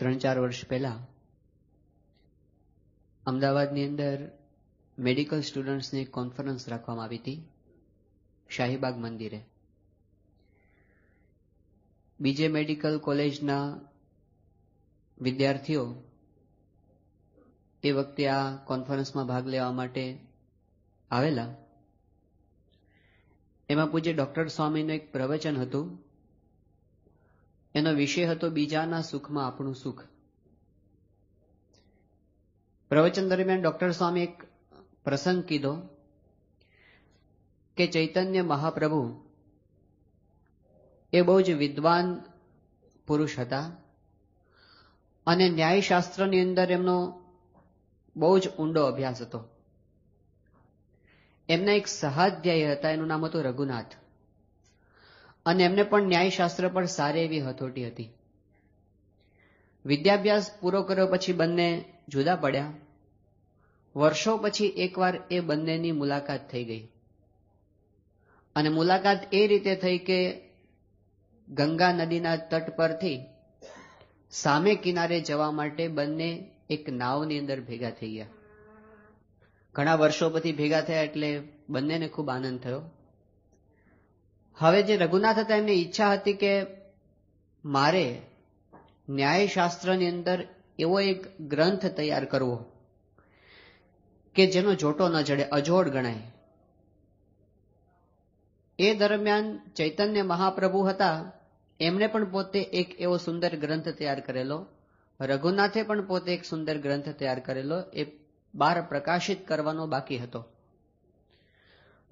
ત્રણ ચાર વર્ષ પહેલા અમદાવાદની અંદર મેડિકલ સ્ટુડન્ટ્સની કોન્ફરન્સ રાખવામાં આવી હતી શાહીબાગ મંદિરે બીજે મેડિકલ કોલેજના વિદ્યાર્થીઓ એ વખતે આ કોન્ફરન્સમાં ભાગ લેવા માટે આવેલા એમાં પૂજ્ય ડૉક્ટર સ્વામીનું એક પ્રવચન હતું એનો વિષય હતો બીજાના સુખમાં આપણું સુખ પ્રવચન દરમિયાન ડોક્ટર સ્વામી એક પ્રસંગ કીધો કે ચૈતન્ય મહાપ્રભુ એ બહુ જ વિદ્વાન પુરુષ હતા અને ન્યાયશાસ્ત્રની અંદર એમનો બહુ જ ઊંડો અભ્યાસ હતો એમના એક સહાધ્યાય હતા એનું નામ હતું રઘુનાથ અને એમને પણ ન્યાયશાસ્ત્ર પર સારી એવી હથોટી હતી વિદ્યાભ્યાસ પૂરો કર્યો પછી બંને જુદા પડ્યા વર્ષો પછી એકવાર એ બંનેની મુલાકાત થઈ ગઈ અને મુલાકાત એ રીતે થઈ કે ગંગા નદીના તટ પરથી સામે કિનારે જવા માટે બંને એક નાવની અંદર ભેગા થઈ ગયા ઘણા વર્ષો પછી ભેગા થયા એટલે બંનેને ખૂબ આનંદ થયો હવે જે રઘુનાથ હતા એમની ઈચ્છા હતી કે મારે ન્યાયશાસ્ત્રની અંદર એવો એક ગ્રંથ તૈયાર કરવો કે જેનો જોટો ન જડે અજોડ ગણાય એ દરમિયાન ચૈતન્ય મહાપ્રભુ હતા એમણે પણ પોતે એક એવો સુંદર ગ્રંથ તૈયાર કરેલો રઘુનાથે પણ પોતે એક સુંદર ગ્રંથ તૈયાર કરેલો એ બાર પ્રકાશિત કરવાનો બાકી હતો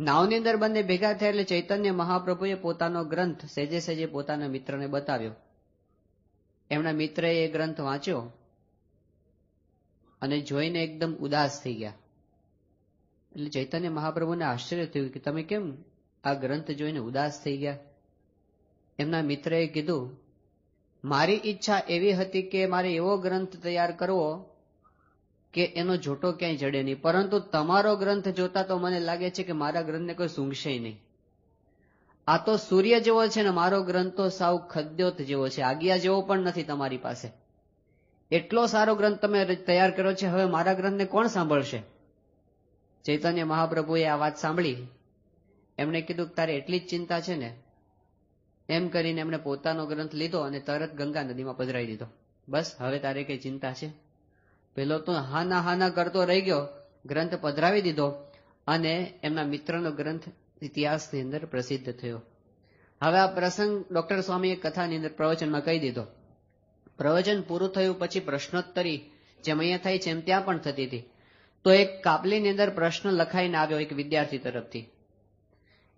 નાવની અંદર બંને ભેગા થયા એટલે ચૈતન્ય મહાપ્રભુએ પોતાનો ગ્રંથ સેજે સેજે પોતાના મિત્રને બતાવ્યો એમના મિત્રએ એ ગ્રંથ વાંચ્યો અને જોઈને એકદમ ઉદાસ થઈ ગયા એટલે ચૈતન્ય મહાપ્રભુને આશ્ચર્ય થયું કે તમે કેમ આ ગ્રંથ જોઈને ઉદાસ થઈ ગયા એમના મિત્રએ કીધું મારી ઈચ્છા એવી હતી કે મારે એવો ગ્રંથ તૈયાર કરવો કે એનો જોટો ક્યાંય જડે નહીં પરંતુ તમારો ગ્રંથ જોતા તો મને લાગે છે કે મારા ગ્રંથને કોઈ સૂંઘશે નહીં આ તો સૂર્ય જેવો છે ને મારો ગ્રંથ તો સાવ ખદ્યોત જેવો છે આગિયા જેવો પણ નથી તમારી પાસે એટલો સારો ગ્રંથ તમે તૈયાર કર્યો છે હવે મારા ગ્રંથને કોણ સાંભળશે ચૈતન્ય મહાપ્રભુએ આ વાત સાંભળી એમણે કીધું કે તારે એટલી જ ચિંતા છે ને એમ કરીને એમણે પોતાનો ગ્રંથ લીધો અને તરત ગંગા નદીમાં પધરાવી દીધો બસ હવે તારે કઈ ચિંતા છે પેલો તો હાના હાના કરતો રહી ગયો ગ્રંથ પધરાવી દીધો અને એમના મિત્રનો ગ્રંથ ઇતિહાસની અંદર પ્રસિદ્ધ થયો હવે આ પ્રસંગ ડોક્ટર સ્વામીએ કથાની અંદર પ્રવચનમાં કહી દીધો પ્રવચન પૂરું થયું પછી પ્રશ્નોત્તરી જેમ અહીંયા થાય છે એમ ત્યાં પણ થતી હતી તો એક કાપલીની અંદર પ્રશ્ન લખાઈને આવ્યો એક વિદ્યાર્થી તરફથી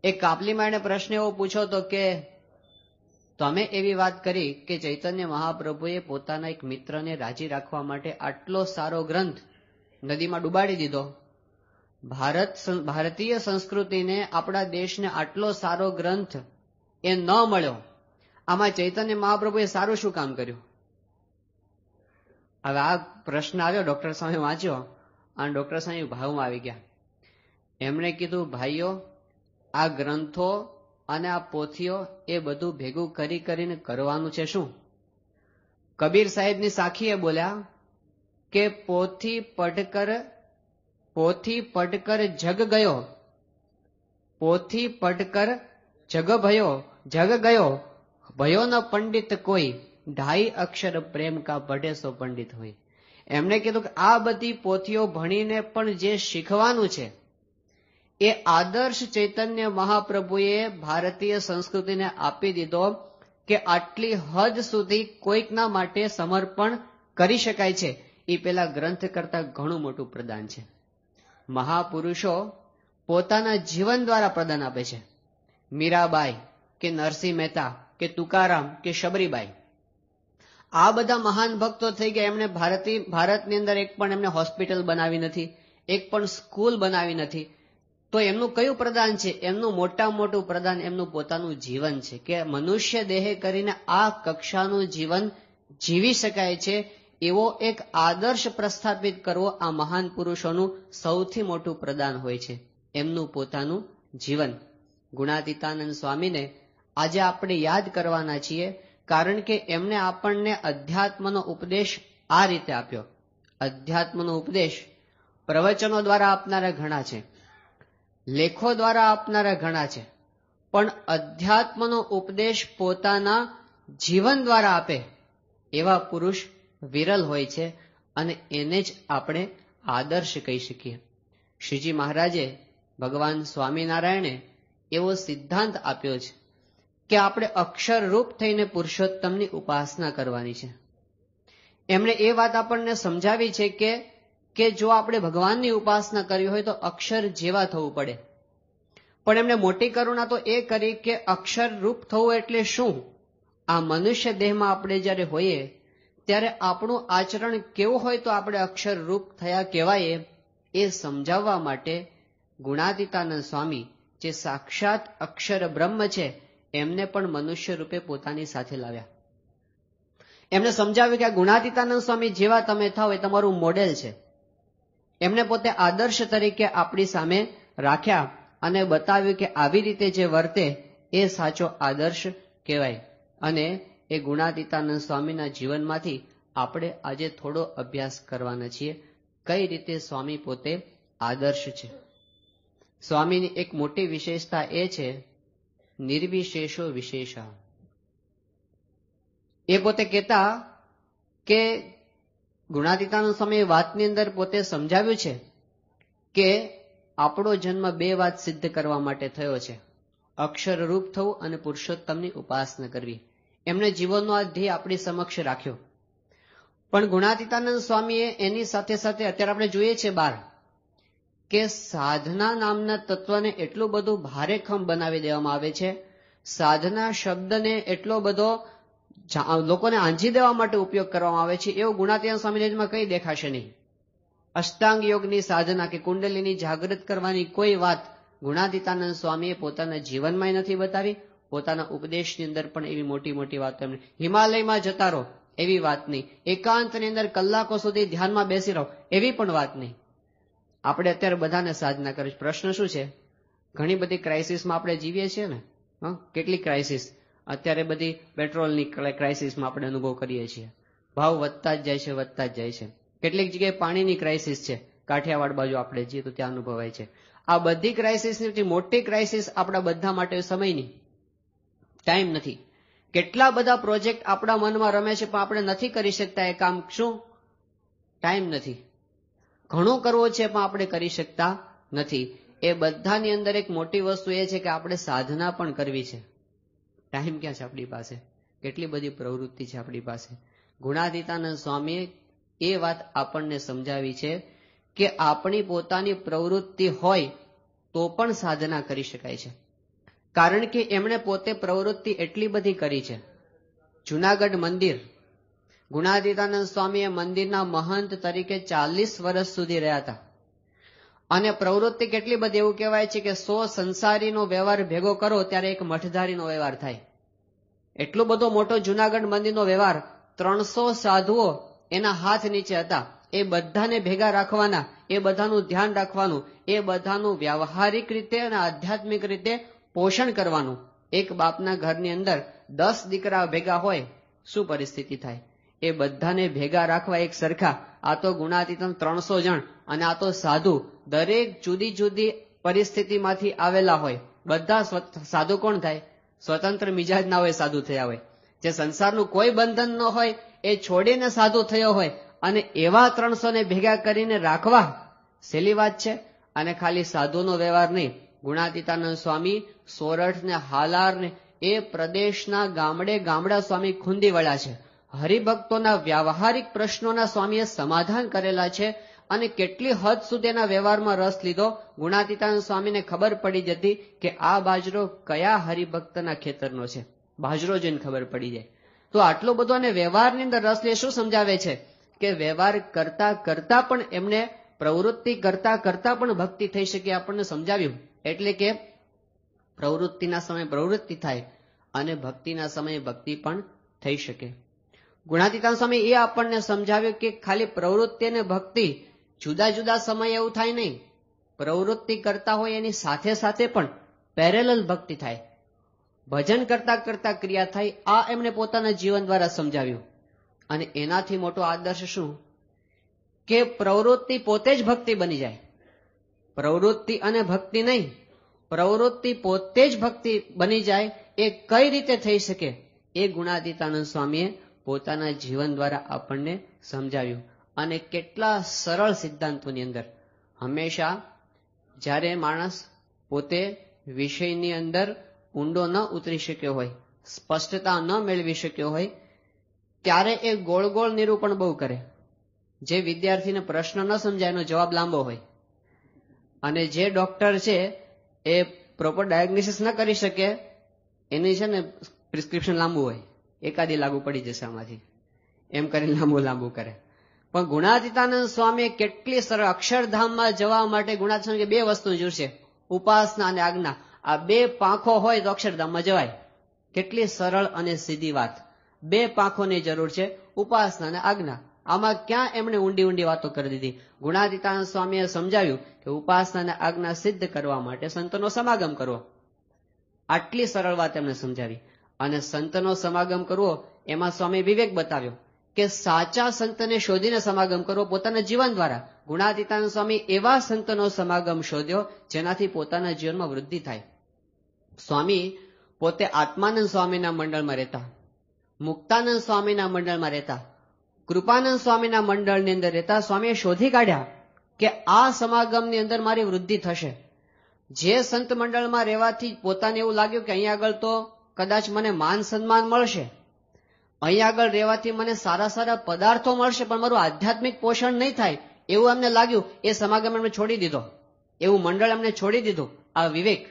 એ કાપલીમાં એને પ્રશ્ન એવો પૂછ્યો હતો કે તો અમે એવી વાત કરી કે ચૈતન્ય મહાપ્રભુએ પોતાના એક મિત્રને રાજી રાખવા માટે આટલો સારો ગ્રંથ નદીમાં ડૂબાડી દીધો ભારત ભારતીય સંસ્કૃતિને આપણા દેશને આટલો સારો ગ્રંથ એ ન મળ્યો આમાં ચૈતન્ય મહાપ્રભુએ સારું શું કામ કર્યું હવે આ પ્રશ્ન આવ્યો ડોક્ટર સામે વાંચ્યો અને ડોક્ટર સામે ભાવમાં આવી ગયા એમણે કીધું ભાઈઓ આ ગ્રંથો અને આ પોથીઓ એ બધું ભેગું કરી કરીને કરવાનું છે શું કબીર સાહેબની સાખીએ બોલ્યા કે પોથી પડકર પોથી પડકર જગ ગયો પોથી પડકર જગ ભયો જગ ગયો ભયો ન પંડિત કોઈ ઢાઈ અક્ષર પ્રેમ કા સો પંડિત હોય એમણે કીધું કે આ બધી પોથીઓ ભણીને પણ જે શીખવાનું છે એ આદર્શ ચૈતન્ય મહાપ્રભુએ ભારતીય સંસ્કૃતિને આપી દીધો કે આટલી હદ સુધી કોઈકના માટે સમર્પણ કરી શકાય છે એ પેલા ગ્રંથ કરતા ઘણું મોટું પ્રદાન છે મહાપુરુષો પોતાના જીવન દ્વારા પ્રદાન આપે છે મીરાબાઈ કે નરસિંહ મહેતા કે તુકારામ કે શબરીબાઈ આ બધા મહાન ભક્તો થઈ ગયા એમણે ભારતી ભારતની અંદર એક પણ એમને હોસ્પિટલ બનાવી નથી એક પણ સ્કૂલ બનાવી નથી તો એમનું કયું પ્રદાન છે એમનું મોટા મોટું પ્રદાન એમનું પોતાનું જીવન છે કે મનુષ્ય દેહે કરીને આ કક્ષાનું જીવન જીવી શકાય છે એવો એક આદર્શ પ્રસ્થાપિત કરવો આ મહાન પુરુષોનું સૌથી મોટું પ્રદાન હોય છે એમનું પોતાનું જીવન ગુણાતીતાનંદ સ્વામીને આજે આપણે યાદ કરવાના છીએ કારણ કે એમને આપણને અધ્યાત્મનો ઉપદેશ આ રીતે આપ્યો અધ્યાત્મનો ઉપદેશ પ્રવચનો દ્વારા આપનારા ઘણા છે લેખો દ્વારા આપનારા ઘણા છે પણ અધ્યાત્મનો ઉપદેશ પોતાના જીવન દ્વારા આપે એવા પુરુષ વિરલ હોય છે અને એને જ આપણે આદર્શ કહી શકીએ શ્રીજી મહારાજે ભગવાન સ્વામિનારાયણે એવો સિદ્ધાંત આપ્યો છે કે આપણે અક્ષરરૂપ થઈને પુરુષોત્તમની ઉપાસના કરવાની છે એમણે એ વાત આપણને સમજાવી છે કે કે જો આપણે ભગવાનની ઉપાસના કરવી હોય તો અક્ષર જેવા થવું પડે પણ એમણે મોટી કરુણા તો એ કરી કે અક્ષર રૂપ થવું એટલે શું આ મનુષ્ય દેહમાં આપણે જ્યારે હોઈએ ત્યારે આપણું આચરણ કેવું હોય તો આપણે અક્ષર રૂપ થયા કહેવાય એ સમજાવવા માટે ગુણાતીતાનંદ સ્વામી જે સાક્ષાત અક્ષર બ્રહ્મ છે એમને પણ મનુષ્ય રૂપે પોતાની સાથે લાવ્યા એમને સમજાવ્યું કે આ ગુણાતીતાનંદ સ્વામી જેવા તમે થાવ એ તમારું મોડેલ છે એમણે પોતે આદર્શ તરીકે આપણી સામે રાખ્યા અને બતાવ્યું કે આવી રીતે જે વર્તે એ સાચો આદર્શ કહેવાય અને એ ગુણાતીતાનંદ સ્વામીના જીવનમાંથી આપણે આજે થોડો અભ્યાસ કરવાના છીએ કઈ રીતે સ્વામી પોતે આદર્શ છે સ્વામીની એક મોટી વિશેષતા એ છે નિર્વિશેષો વિશેષા એ પોતે કહેતા કે ગુણાતીતાનંદ સ્વામી વાતની અંદર પોતે સમજાવ્યું છે કે આપણો જન્મ બે વાત સિદ્ધ કરવા માટે થયો છે અક્ષર રૂપ થવું અને પુરુષોત્તમની ઉપાસના કરવી એમને જીવનનો આ ધ્યેય આપણી સમક્ષ રાખ્યો પણ ગુણાતીતાનંદ સ્વામીએ એની સાથે સાથે અત્યારે આપણે જોઈએ છીએ બાર કે સાધના નામના તત્વને એટલું બધું ભારેખમ બનાવી દેવામાં આવે છે સાધના શબ્દને એટલો બધો લોકોને આંજી દેવા માટે ઉપયોગ કરવામાં આવે છે એવો ગુણાતીય સ્વામિનાથમાં કંઈ દેખાશે નહીં અષ્ટાંગ યોગની સાધના કે કુંડલીની જાગૃત કરવાની કોઈ વાત ગુણાતીતાનંદ સ્વામીએ પોતાના જીવનમાં નથી બતાવી પોતાના ઉપદેશની અંદર પણ એવી મોટી મોટી વાતો એમણે હિમાલયમાં જતા રહો એવી વાત નહીં એકાંતની અંદર કલાકો સુધી ધ્યાનમાં બેસી રહો એવી પણ વાત નહીં આપણે અત્યારે બધાને સાધના કરીશ પ્રશ્ન શું છે ઘણી બધી ક્રાઇસિસમાં આપણે જીવીએ છીએ ને કેટલી ક્રાઇસિસ અત્યારે બધી પેટ્રોલની ક્રાઇસિસમાં આપણે અનુભવ કરીએ છીએ ભાવ વધતા જ જાય છે વધતા જ જાય છે કેટલીક જગ્યાએ પાણીની ક્રાઇસિસ છે કાઠિયાવાડ બાજુ આપણે જઈએ તો ત્યાં અનુભવાય છે આ બધી ક્રાઇસિસની મોટી ક્રાઇસિસ આપણા બધા માટે સમયની ટાઈમ નથી કેટલા બધા પ્રોજેક્ટ આપણા મનમાં રમે છે પણ આપણે નથી કરી શકતા એ કામ શું ટાઈમ નથી ઘણો કરવો છે પણ આપણે કરી શકતા નથી એ બધાની અંદર એક મોટી વસ્તુ એ છે કે આપણે સાધના પણ કરવી છે ટાઈમ ક્યાં છે આપણી પાસે કેટલી બધી પ્રવૃત્તિ છે આપણી પાસે ગુણાતીતાનંદ સ્વામીએ એ વાત આપણને સમજાવી છે કે આપણી પોતાની પ્રવૃત્તિ હોય તો પણ સાધના કરી શકાય છે કારણ કે એમણે પોતે પ્રવૃત્તિ એટલી બધી કરી છે જુનાગઢ મંદિર સ્વામી એ મંદિરના મહંત તરીકે ચાલીસ વર્ષ સુધી રહ્યા હતા અને પ્રવૃત્તિ કેટલી બધી એવું કહેવાય છે કે સો સંસારીનો વ્યવહાર ભેગો કરો ત્યારે એક મઠધારીનો વ્યવહાર થાય એટલો બધો મોટો જુનાગઢ મંદિરનો વ્યવહાર ત્રણસો સાધુઓ એના હાથ નીચે હતા એ બધાને ભેગા રાખવાના એ બધાનું ધ્યાન રાખવાનું એ બધાનું વ્યવહારિક રીતે અને આધ્યાત્મિક રીતે પોષણ કરવાનું એક બાપના ઘરની અંદર દસ દીકરા ભેગા હોય શું પરિસ્થિતિ થાય એ બધાને ભેગા રાખવા એક સરખા આ તો ગુણાતીતમ ત્રણસો જણ અને આ તો સાધુ દરેક જુદી જુદી પરિસ્થિતિમાંથી આવેલા હોય બધા સાધુ કોણ થાય સ્વતંત્ર મિજાજના હોય સાધુ થયા હોય જે સંસારનું કોઈ બંધન ન હોય એ છોડીને સાધુ થયો હોય અને એવા ત્રણસો ભેગા કરીને રાખવા સહેલી વાત છે અને ખાલી સાધુનો વ્યવહાર નહીં ગુણાતીતાનંદ સ્વામી સોરઠ ને હાલાર ને એ પ્રદેશના ગામડે ગામડા સ્વામી ખુંદી વળ્યા છે હરિભક્તોના વ્યવહારિક પ્રશ્નોના સ્વામીએ સમાધાન કરેલા છે અને કેટલી હદ સુધી એના વ્યવહારમાં રસ લીધો ગુણાતીતાન સ્વામીને ખબર પડી જતી કે આ બાજરો કયા હરિભક્તના ખેતરનો છે બાજરો જોઈને ખબર પડી જાય તો આટલો બધો અને વ્યવહારની અંદર રસ લે શું સમજાવે છે કે વ્યવહાર કરતા કરતા પણ એમને પ્રવૃત્તિ કરતા કરતા પણ ભક્તિ થઈ શકે આપણને સમજાવ્યું એટલે કે પ્રવૃત્તિના સમયે પ્રવૃત્તિ થાય અને ભક્તિના સમયે ભક્તિ પણ થઈ શકે ગુણાતીતાન સ્વામી એ આપણને સમજાવ્યું કે ખાલી પ્રવૃત્તિ અને ભક્તિ જુદા જુદા સમયે એવું થાય નહીં પ્રવૃત્તિ કરતા હોય એની સાથે સાથે પણ પેરેલલ ભક્તિ થાય ભજન કરતા કરતા ક્રિયા થાય આ એમણે પોતાના જીવન દ્વારા સમજાવ્યું અને એનાથી મોટો આદર્શ શું કે પ્રવૃત્તિ પોતે જ ભક્તિ બની જાય પ્રવૃત્તિ અને ભક્તિ નહીં પ્રવૃત્તિ પોતે જ ભક્તિ બની જાય એ કઈ રીતે થઈ શકે એ ગુણાતીતાનંદ સ્વામીએ પોતાના જીવન દ્વારા આપણને સમજાવ્યું અને કેટલા સરળ સિદ્ધાંતોની અંદર હંમેશા જ્યારે માણસ પોતે વિષયની અંદર ઊંડો ન ઉતરી શક્યો હોય સ્પષ્ટતા ન મેળવી શક્યો હોય ત્યારે એ ગોળ ગોળ નિરૂપણ બહુ કરે જે વિદ્યાર્થીને પ્રશ્ન ન સમજાય એનો જવાબ લાંબો હોય અને જે ડોક્ટર છે એ પ્રોપર ડાયગ્નોસિસ ન કરી શકે એની છે ને પ્રિસ્ક્રિપ્શન લાંબુ હોય એકાદી લાગુ પડી જશે આમાંથી એમ કરીને લાંબુ લાંબુ કરે પણ ગુણાતીતાનંદ સ્વામી કેટલી સરળ અક્ષરધામમાં જવા માટે ગુણાતીતાનંદ બે વસ્તુ જોશે ઉપાસના અને આજ્ઞા આ બે પાંખો હોય તો અક્ષરધામમાં જવાય કેટલી સરળ અને સીધી વાત બે પાંખોની જરૂર છે ઉપાસના અને આજ્ઞા આમાં ક્યાં એમણે ઊંડી ઊંડી વાતો કરી દીધી ગુણાતીતાનંદ સ્વામીએ સમજાવ્યું કે ઉપાસના અને આજ્ઞા સિદ્ધ કરવા માટે સંતનો સમાગમ કરવો આટલી સરળ વાત એમણે સમજાવી અને સંતનો સમાગમ કરવો એમાં સ્વામી વિવેક બતાવ્યો કે સાચા સંતને શોધીને સમાગમ કરવો પોતાના જીવન દ્વારા ગુણાતીતાન સ્વામી એવા સંતનો સમાગમ શોધ્યો જેનાથી પોતાના જીવનમાં વૃદ્ધિ થાય સ્વામી પોતે આત્માનંદ સ્વામીના મંડળમાં રહેતા મુક્તાનંદ સ્વામીના મંડળમાં રહેતા કૃપાનંદ સ્વામીના મંડળની અંદર રહેતા સ્વામીએ શોધી કાઢ્યા કે આ સમાગમની અંદર મારી વૃદ્ધિ થશે જે સંત મંડળમાં રહેવાથી પોતાને એવું લાગ્યું કે અહીંયા આગળ તો કદાચ મને માન સન્માન મળશે અહીંયા આગળ રહેવાથી મને સારા સારા પદાર્થો મળશે પણ મારું આધ્યાત્મિક પોષણ નહીં થાય એવું અમને લાગ્યું એ સમાગમ એમણે છોડી દીધો એવું મંડળ અમને છોડી દીધું આ વિવેક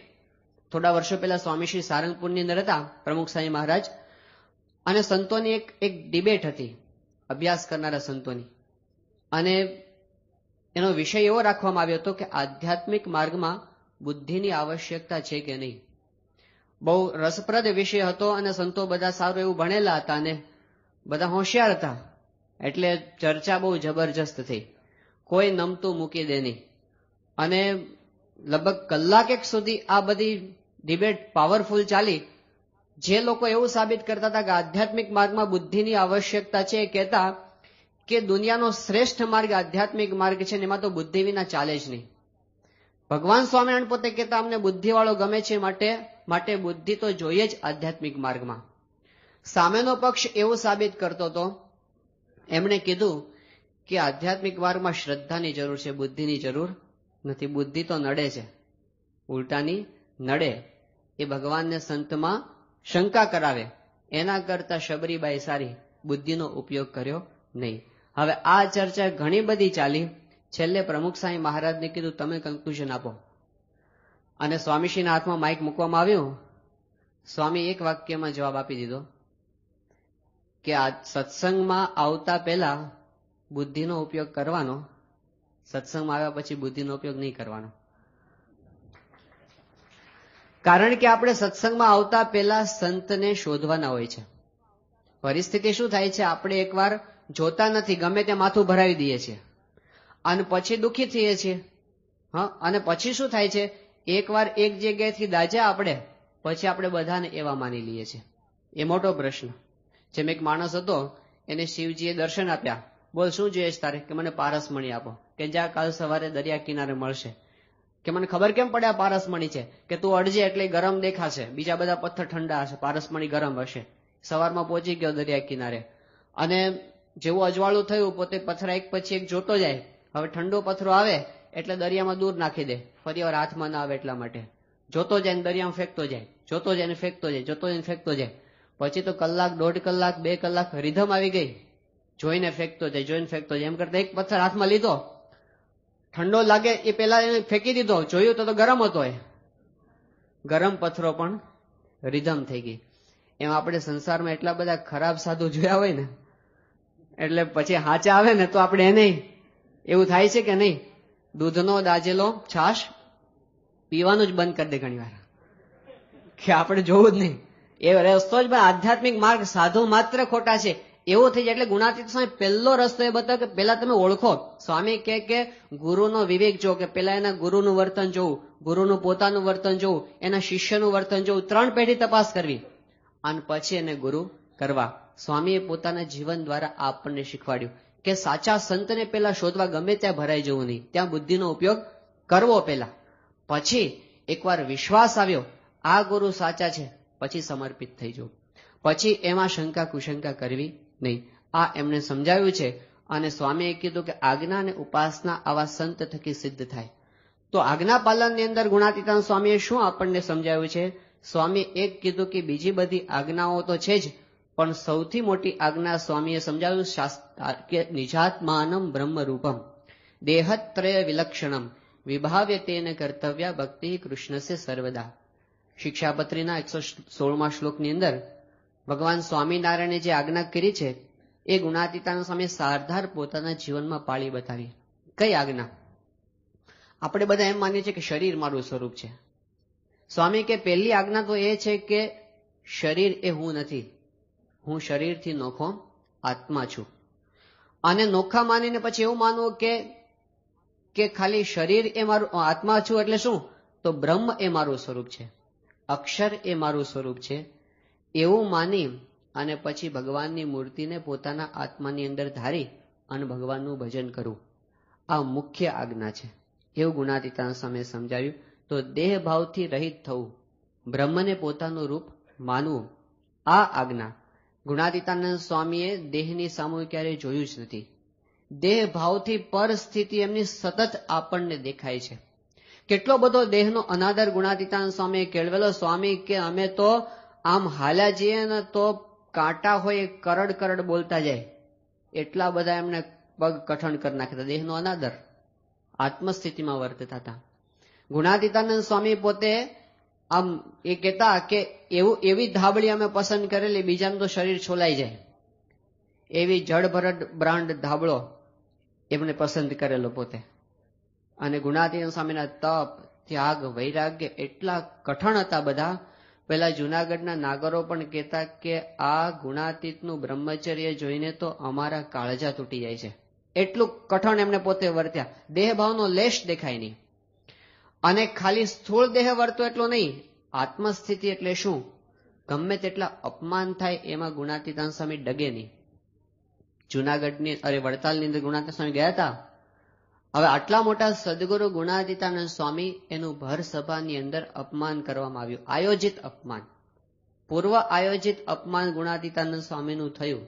થોડા વર્ષો પહેલા સ્વામી શ્રી સારંગપુરની અંદર હતા પ્રમુખ સ્વામી મહારાજ અને સંતોની એક એક ડિબેટ હતી અભ્યાસ કરનારા સંતોની અને એનો વિષય એવો રાખવામાં આવ્યો હતો કે આધ્યાત્મિક માર્ગમાં બુદ્ધિની આવશ્યકતા છે કે નહીં બહુ રસપ્રદ વિષય હતો અને સંતો બધા સારું એવું ભણેલા હતા ને બધા હોશિયાર હતા એટલે ચર્ચા બહુ જબરજસ્ત થઈ કોઈ નમતું મૂકી દે નહીં અને લગભગ કલાકેક સુધી આ બધી ડિબેટ પાવરફુલ ચાલી જે લોકો એવું સાબિત કરતા હતા કે આધ્યાત્મિક માર્ગમાં બુદ્ધિની આવશ્યકતા છે એ કહેતા કે દુનિયાનો શ્રેષ્ઠ માર્ગ આધ્યાત્મિક માર્ગ છે એમાં તો બુદ્ધિ વિના ચાલે જ નહીં ભગવાન સ્વામિનારાયણ પોતે કહેતા અમને બુદ્ધિવાળો ગમે છે માટે માટે બુદ્ધિ તો જોઈએ જ આધ્યાત્મિક માર્ગમાં સામેનો પક્ષ એવું સાબિત કરતો હતો એમણે કીધું કે આધ્યાત્મિક માર્ગમાં શ્રદ્ધાની જરૂર છે બુદ્ધિની જરૂર નથી બુદ્ધિ તો નડે છે ઉલટાની નડે એ ભગવાનને સંતમાં શંકા કરાવે એના કરતા શબરીબાઈ સારી બુદ્ધિનો ઉપયોગ કર્યો નહીં હવે આ ચર્ચા ઘણી બધી ચાલી છેલ્લે પ્રમુખ સાંઈ મહારાજને કીધું તમે કન્ક્લુઝન આપો અને સ્વામીશ્રીના હાથમાં માઇક મૂકવામાં આવ્યું સ્વામી એક વાક્યમાં જવાબ આપી દીધો કે આ સત્સંગમાં આવતા પહેલા બુદ્ધિનો ઉપયોગ કરવાનો સત્સંગમાં આવ્યા પછી બુદ્ધિનો ઉપયોગ નહીં કરવાનો કારણ કે આપણે સત્સંગમાં આવતા પહેલા સંતને શોધવાના હોય છે પરિસ્થિતિ શું થાય છે આપણે એકવાર જોતા નથી ગમે તે માથું ભરાવી દઈએ છીએ અને પછી દુઃખી થઈએ છીએ હા અને પછી શું થાય છે એકવાર એક જગ્યાએથી દાજ્યા આપણે પછી આપણે બધાને એવા માની લઈએ છીએ એ મોટો પ્રશ્ન જેમ એક માણસ હતો એને શિવજીએ દર્શન આપ્યા બોલ શું જોઈએ છે તારે કે મને પારસમણી આપો કે જ્યાં કાલ સવારે દરિયા કિનારે મળશે કે મને ખબર કેમ પડે આ પારસમણી છે કે તું અડજે એટલે ગરમ દેખાશે બીજા બધા પથ્થર ઠંડા હશે પારસમણી ગરમ હશે સવારમાં પહોંચી ગયો દરિયા કિનારે અને જેવું અજવાળું થયું પોતે પથરા એક પછી એક જોતો જાય હવે ઠંડો પથરો આવે એટલે દરિયામાં દૂર નાખી દે ફરી વાર હાથમાં ના આવે એટલા માટે જોતો જાય ને દરિયામાં ફેંકતો જાય જોતો જાય ફેંકતો જાય જોતો જાય ને ફેંકતો જાય પછી તો કલાક દોઢ કલાક બે કલાક રીધમ આવી ગઈ જોઈને ફેંકતો જાય જોઈને ફેંકતો જાય એમ કરતા એક પથ્થર હાથમાં લીધો ઠંડો લાગે એ પેલા એને ફેંકી દીધો જોયું તો ગરમ હતો એ ગરમ પથ્થરો પણ રીધમ થઈ ગઈ એમ આપણે સંસારમાં એટલા બધા ખરાબ સાધુ જોયા હોય ને એટલે પછી હાચા આવે ને તો આપણે એને એવું થાય છે કે નહીં દૂધનો દાજેલો છાશ પીવાનું જ બંધ કરી દે ઘણી વાર કે આપણે જોવું જ નહીં એ રસ્તો જ આધ્યાત્મિક માર્ગ સાધુ માત્ર ખોટા છે એવો થઈ જાય એટલે ગુણાતીત સ્વામી પહેલો રસ્તો એ બતાવ કે પેલા તમે ઓળખો સ્વામી કે કે ગુરુનો વિવેક જો કે પેલા એના ગુરુનું વર્તન જોવું ગુરુનું પોતાનું વર્તન જોવું એના શિષ્યનું વર્તન જોવું ત્રણ પેઢી તપાસ કરવી અને પછી એને ગુરુ કરવા સ્વામીએ પોતાના જીવન દ્વારા આપણને શીખવાડ્યું કે સાચા સંતને પહેલા શોધવા ગમે ત્યાં ભરાઈ જવું નહીં ત્યાં બુદ્ધિનો ઉપયોગ કરવો પહેલા પછી એકવાર વિશ્વાસ આવ્યો આ ગુરુ સાચા છે પછી સમર્પિત થઈ જવું પછી એમાં શંકા કુશંકા કરવી નહીં આ એમને સમજાવ્યું છે અને સ્વામીએ કીધું કે આજ્ઞા અને ઉપાસના આવા સંત થકી સિદ્ધ થાય તો આજ્ઞા પાલનની અંદર ગુણાતીતાન સ્વામીએ શું આપણને સમજાવ્યું છે સ્વામી એક કીધું કે બીજી બધી આજ્ઞાઓ તો છે જ પણ સૌથી મોટી આજ્ઞા સ્વામીએ સમજાવ્યું કે નિજાત્માનમ બ્રહ્મરૂપમ દેહત્રય વિલક્ષણમ વિભાવ્ય તેને કર્તવ્ય ભક્તિ કૃષ્ણ કૃષ્ણસે સર્વદા શિક્ષાપત્રીના એકસો સોળમા શ્લોકની અંદર ભગવાન સ્વામિનારાયણે જે આજ્ઞા કરી છે એ ગુણાતીતાના સ્વામી સારધાર પોતાના જીવનમાં પાળી બતાવી કઈ આજ્ઞા આપણે બધા એમ માનીએ છીએ કે શરીર મારું સ્વરૂપ છે સ્વામી કે પહેલી આજ્ઞા તો એ છે કે શરીર એ હું નથી હું શરીરથી નોખો આત્મા છું આને નોખા માનીને પછી એવું માનવું કે કે ખાલી શરીર એ મારું આત્મા છું એટલે શું તો બ્રહ્મ એ મારું સ્વરૂપ છે અક્ષર એ મારું સ્વરૂપ છે એવું માની અને પછી ભગવાનની મૂર્તિને પોતાના આત્માની અંદર ધારી અને ભગવાનનું ભજન કરવું આ મુખ્ય આજ્ઞા છે એવું ગુણાતીતાના સમયે સમજાવ્યું તો દેહભાવથી રહિત થવું બ્રહ્મને પોતાનું રૂપ માનવું આ આજ્ઞા ગુણાતીતાનંદ સ્વામીએ દેહની સામૂહિક ક્યારેય જોયું જ નથી દેહ ભાવથી પર સ્થિતિ એમની સતત આપણને દેખાય છે કેટલો બધો દેહનો અનાદર ગુણાતીતાનંદ સ્વામી કેળવેલો સ્વામી કે અમે તો આમ હાલ્યા જઈએ ને તો કાંટા હોય કરડ કરડ બોલતા જાય એટલા બધા એમને પગ કઠણ કરી નાખતા દેહનો અનાદર આત્મસ્થિતિમાં વર્તતા હતા ગુણાતીતાનંદ સ્વામી પોતે આમ એ કહેતા કે એવું એવી ધાબળી અમે પસંદ કરેલી બીજાનું તો શરીર છોલાઈ જાય એવી જડભરડ બ્રાન્ડ ધાબળો એમને પસંદ કરેલો પોતે અને ગુણાતીન સામેના તપ ત્યાગ વૈરાગ્ય એટલા કઠણ હતા બધા પેલા જુનાગઢના નાગરો પણ કહેતા કે આ ગુણાતીતનું બ્રહ્મચર્ય જોઈને તો અમારા કાળજા તૂટી જાય છે એટલું કઠણ એમને પોતે વર્ત્યા દેહભાવનો લેશ દેખાય નહીં અને ખાલી સ્થૂળ દેહ વર્તો એટલો નહીં આત્મસ્થિતિ એટલે શું ગમે તેટલા અપમાન થાય એમાં ગુણાતીતાન સ્વામી ડગે નહીં જુનાગઢની અરે વડતાલની અંદર ગુણાતીતાન સ્વામી ગયા હતા હવે આટલા મોટા સદગુરુ ગુણાતીતાનંદ સ્વામી એનું ભર સભાની અંદર અપમાન કરવામાં આવ્યું આયોજિત અપમાન પૂર્વ આયોજિત અપમાન ગુણાતીતાનંદ સ્વામીનું થયું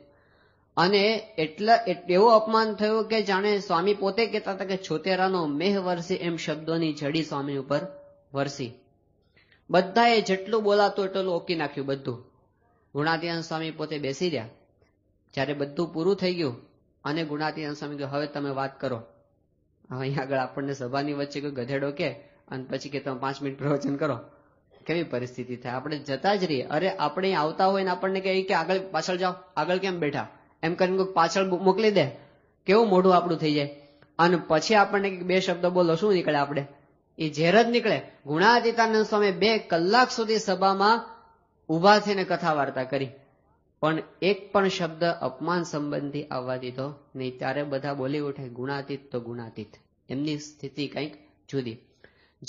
અને એટલા એવું અપમાન થયું કે જાણે સ્વામી પોતે કહેતા હતા કે છોતેરાનો મેહ વરસી એમ શબ્દોની જડી સ્વામી ઉપર વરસી બધાએ જેટલું બોલાતું એટલું ઓકી નાખ્યું બધું ગુણાતીન સ્વામી પોતે બેસી રહ્યા જ્યારે બધું પૂરું થઈ ગયું અને ગુણાતીન સ્વામી કહ્યું હવે તમે વાત કરો અહીંયા આગળ આપણને સભાની વચ્ચે કોઈ ગધેડો કે અને પછી કે તમે પાંચ મિનિટ પ્રવચન કરો કેવી પરિસ્થિતિ થાય આપણે જતા જ રહીએ અરે આપણે આવતા હોય ને આપણને કહે કે આગળ પાછળ જાઓ આગળ કેમ બેઠા એમ કરીને કોઈ પાછળ મોકલી દે કેવું મોઢું આપણું થઈ જાય અને પછી આપણને બે શબ્દ બોલો શું નીકળે આપણે એ ઝેર જ નીકળે ગુણાતીતાનંદ સ્વામી બે કલાક સુધી સભામાં ઉભા થઈને કથા વાર્તા કરી પણ એક પણ શબ્દ અપમાન સંબંધી આવવા દીધો નહીં ત્યારે બધા બોલી ઉઠે ગુણાતીત તો ગુણાતીત એમની સ્થિતિ કંઈક જુદી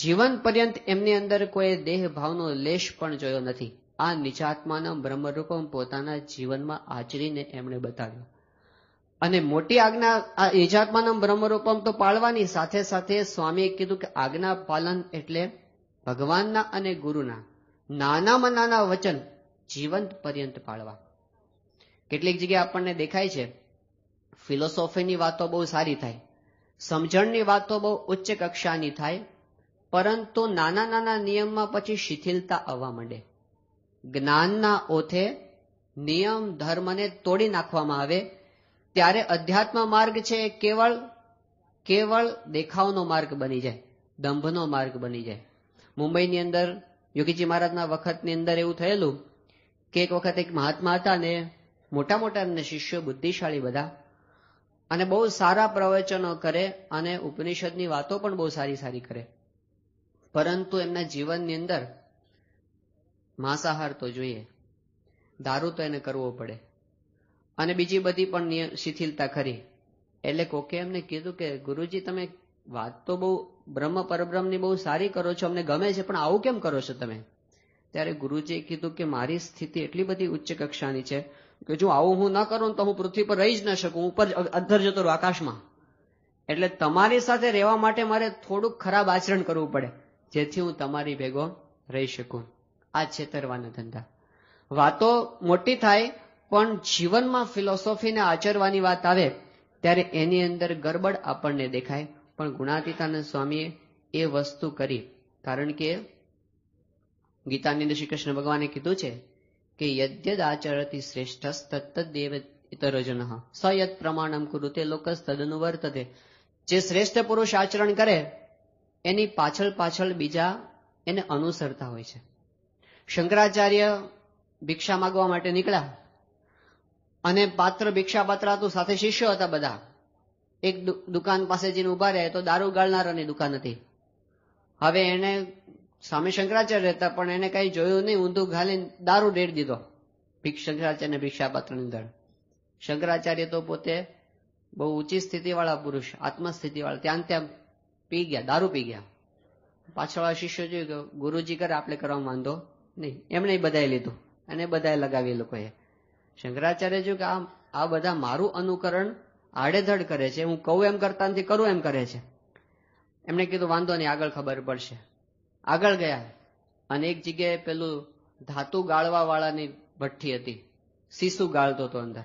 જીવન પર્યંત એમની અંદર કોઈ દેહ ભાવનો લેશ પણ જોયો નથી આ નિજાત્માના બ્રહ્મરૂપમ પોતાના જીવનમાં આચરીને એમણે બતાવ્યું અને મોટી આજ્ઞા એજાત્માનમ બ્રહ્મરૂપમ તો પાળવાની સાથે સાથે સ્વામીએ કીધું કે આજ્ઞા પાલન એટલે ભગવાનના અને ગુરુના નાનામાં નાના વચન જીવંત પર્યંત પાળવા કેટલીક જગ્યાએ આપણને દેખાય છે ફિલોસોફીની વાતો બહુ સારી થાય સમજણની વાતો બહુ ઉચ્ચ કક્ષાની થાય પરંતુ નાના નાના નિયમમાં પછી શિથિલતા આવવા માંડે જ્ઞાનના ઓથે નિયમ ધર્મને તોડી નાખવામાં આવે ત્યારે અધ્યાત્મ માર્ગ છે કેવળ કેવળ દેખાવનો માર્ગ બની જાય દંભનો માર્ગ બની જાય મુંબઈની અંદર યોગીજી મહારાજના વખતની અંદર એવું થયેલું કે એક વખત એક મહાત્મા હતા ને મોટા મોટા એમને શિષ્યો બુદ્ધિશાળી બધા અને બહુ સારા પ્રવચનો કરે અને ઉપનિષદની વાતો પણ બહુ સારી સારી કરે પરંતુ એમના જીવનની અંદર માંસાહાર તો જોઈએ દારૂ તો એને કરવો પડે અને બીજી બધી પણ શિથિલતા ખરી એટલે કોકે એમને કીધું કે ગુરુજી તમે વાત તો બહુ બ્રહ્મ પરબ્રહ્મની બહુ સારી કરો છો અમને ગમે છે પણ આવું કેમ કરો છો તમે ત્યારે ગુરુજીએ કીધું કે મારી સ્થિતિ એટલી બધી ઉચ્ચ કક્ષાની છે કે જો આવું હું ના કરું તો હું પૃથ્વી પર રહી જ ન શકું ઉપર અધર જતો રહું આકાશમાં એટલે તમારી સાથે રહેવા માટે મારે થોડુંક ખરાબ આચરણ કરવું પડે જેથી હું તમારી ભેગો રહી શકું આ છેતરવાના ધંધા વાતો મોટી થાય પણ જીવનમાં ફિલોસોફીને આચરવાની વાત આવે ત્યારે એની અંદર ગરબડ આપણને દેખાય પણ ગુણાતીતાનંદ સ્વામીએ એ વસ્તુ કરી કારણ કે ગીતાની અંદર શ્રી કૃષ્ણ ભગવાને કીધું છે કે યદ્યદ આચરતી શ્રેષ્ઠ તત્તદેવ ઇતરજન સયત પ્રમાણમ કુરુ તે લોકસ તદનુવર્તતે જે શ્રેષ્ઠ પુરુષ આચરણ કરે એની પાછળ પાછળ બીજા એને અનુસરતા હોય છે શંકરાચાર્ય ભિક્ષા માગવા માટે નીકળ્યા અને પાત્ર ભિક્ષાપાત્ર તો સાથે શિષ્યો હતા બધા એક દુકાન પાસે જઈને ઉભા રહ્યા તો દારૂ ગાળનારાની દુકાન હતી હવે એને સ્વામી શંકરાચાર્ય હતા પણ એને કઈ જોયું નહીં ઊંધું ઘાલીને દારૂ રેડ દીધો ભિક્ષ શંકરાચાર્ય ભિક્ષાપાત્રની અંદર શંકરાચાર્ય તો પોતે બહુ ઊંચી સ્થિતિવાળા પુરુષ આત્મસ્થિતિવાળા ત્યાં ત્યાં પી ગયા દારૂ પી ગયા પાછળ શિષ્ય જોયું કે ગુરુજી કરે આપણે કરવા માંધો નહીં એમણે બધાએ લીધું અને બધાએ લગાવી લોકોએ શંકરાચાર્ય જો કે આ આ બધા મારું અનુકરણ આડેધડ કરે છે હું કહું એમ કરતા નથી કરું એમ કરે છે એમણે કીધું વાંધો નહીં આગળ ખબર પડશે આગળ ગયા અને એક જગ્યાએ પેલું ધાતુ ગાળવા વાળાની ભઠ્ઠી હતી સીસુ ગાળતો હતો અંદર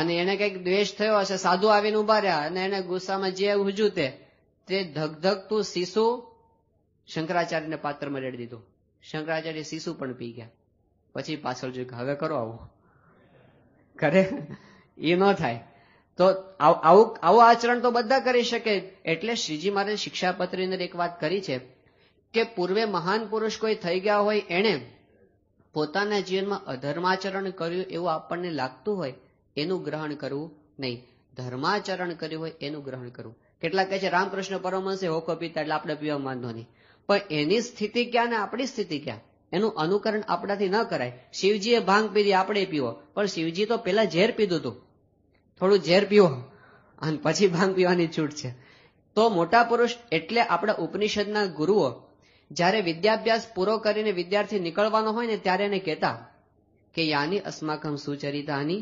અને એને કઈક દ્વેષ થયો હશે સાધુ આવીને ઉભાર્યા અને એને ગુસ્સામાં જે હુજુતે તે તે ધગધગતું શીશુ શંકરાચાર્યને પાત્રમાં રેડી દીધું શંકરાચાર્ય સીસુ પણ પી ગયા પછી પાછળ જોયું કે હવે કરો આવું કરે એ ન થાય તો આવું આવું આચરણ તો બધા કરી શકે એટલે શ્રીજી મારે શિક્ષા શિક્ષાપત્રની અંદર એક વાત કરી છે કે પૂર્વે મહાન પુરુષ કોઈ થઈ ગયા હોય એણે પોતાના જીવનમાં અધર્માચરણ કર્યું એવું આપણને લાગતું હોય એનું ગ્રહણ કરવું નહીં ધર્માચરણ કર્યું હોય એનું ગ્રહણ કરવું કેટલાક કહે છે રામકૃષ્ણ પરમહંસે હોકો પીતા એટલે આપણે પીવા વાંધો નહીં પણ એની સ્થિતિ ક્યાં ને આપણી સ્થિતિ ક્યાં એનું અનુકરણ આપણાથી ન કરાય શિવજીએ ભાંગ પીધી આપણે પીવો પણ શિવજી તો પહેલા ઝેર પીધું હતું થોડું ઝેર પીવો અને પછી ભાંગ પીવાની છૂટ છે તો મોટા પુરુષ એટલે આપણા ઉપનિષદના ગુરુઓ જ્યારે વિદ્યાભ્યાસ પૂરો કરીને વિદ્યાર્થી નીકળવાનો હોય ને ત્યારે એને કહેતા કે યાની અસ્માકમ સુચરિતાની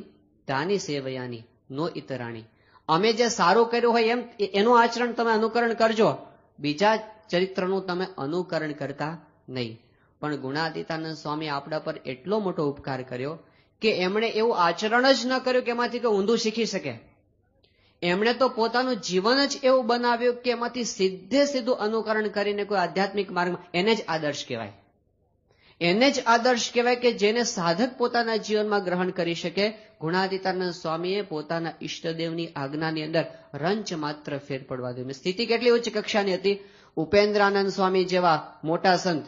તાની સેવયાની નો ઇતરાણી અમે જે સારું કર્યું હોય એમ એનું આચરણ તમે અનુકરણ કરજો બીજા ચરિત્રનું તમે અનુકરણ કરતા નહીં પણ ગુણાતીતાનંદ સ્વામી આપણા પર એટલો મોટો ઉપકાર કર્યો કે એમણે એવું આચરણ જ ન કર્યું કે એમાંથી કોઈ ઊંધું શીખી શકે એમણે તો પોતાનું જીવન જ એવું બનાવ્યું કે એમાંથી સીધે સીધું અનુકરણ કરીને કોઈ આધ્યાત્મિક માર્ગમાં એને જ આદર્શ કહેવાય એને જ આદર્શ કહેવાય કે જેને સાધક પોતાના જીવનમાં ગ્રહણ કરી શકે ગુણાતીતાનંદ સ્વામીએ પોતાના ઈષ્ટદેવની આજ્ઞાની અંદર રંચ માત્ર ફેર પડવા દીધું સ્થિતિ કેટલી ઉચ્ચ કક્ષાની હતી ઉપેન્દ્રાનંદ સ્વામી જેવા મોટા સંત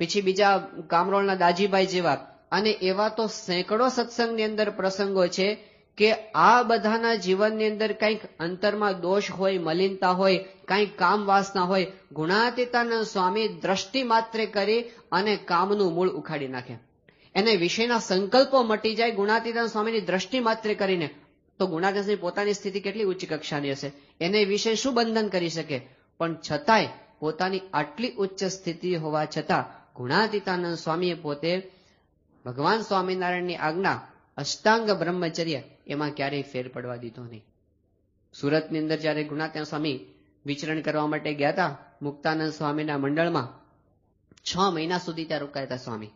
પછી બીજા કામરોળના દાજીભાઈ જેવા અને એવા તો સેંકડો સત્સંગની અંદર પ્રસંગો છે કે આ બધાના જીવનની અંદર કંઈક અંતરમાં દોષ હોય મલિનતા હોય કંઈક કામ વાસના હોય ગુણાતીતાના સ્વામી દ્રષ્ટિ માત્ર કરી અને કામનું મૂળ ઉખાડી નાખે એને વિષયના સંકલ્પો મટી જાય ગુણાતીતાના સ્વામીની દ્રષ્ટિ માત્રે કરીને તો ગુણાતીતાની પોતાની સ્થિતિ કેટલી ઉચ્ચ કક્ષાની હશે એને વિશે શું બંધન કરી શકે પણ છતાંય પોતાની આટલી ઉચ્ચ સ્થિતિ હોવા છતાં ગુણાતીતાનંદ સ્વામીએ પોતે ભગવાન સ્વામિનારાયણની આજ્ઞા અષ્ટાંગ બ્રહ્મચર્ય એમાં ક્યારેય ફેર પડવા દીધો નહીં સુરતની અંદર જ્યારે ગુણાત્યા સ્વામી વિચરણ કરવા માટે ગયા હતા મુક્તાનંદ સ્વામીના મંડળમાં છ મહિના સુધી ત્યાં રોકાયા હતા સ્વામી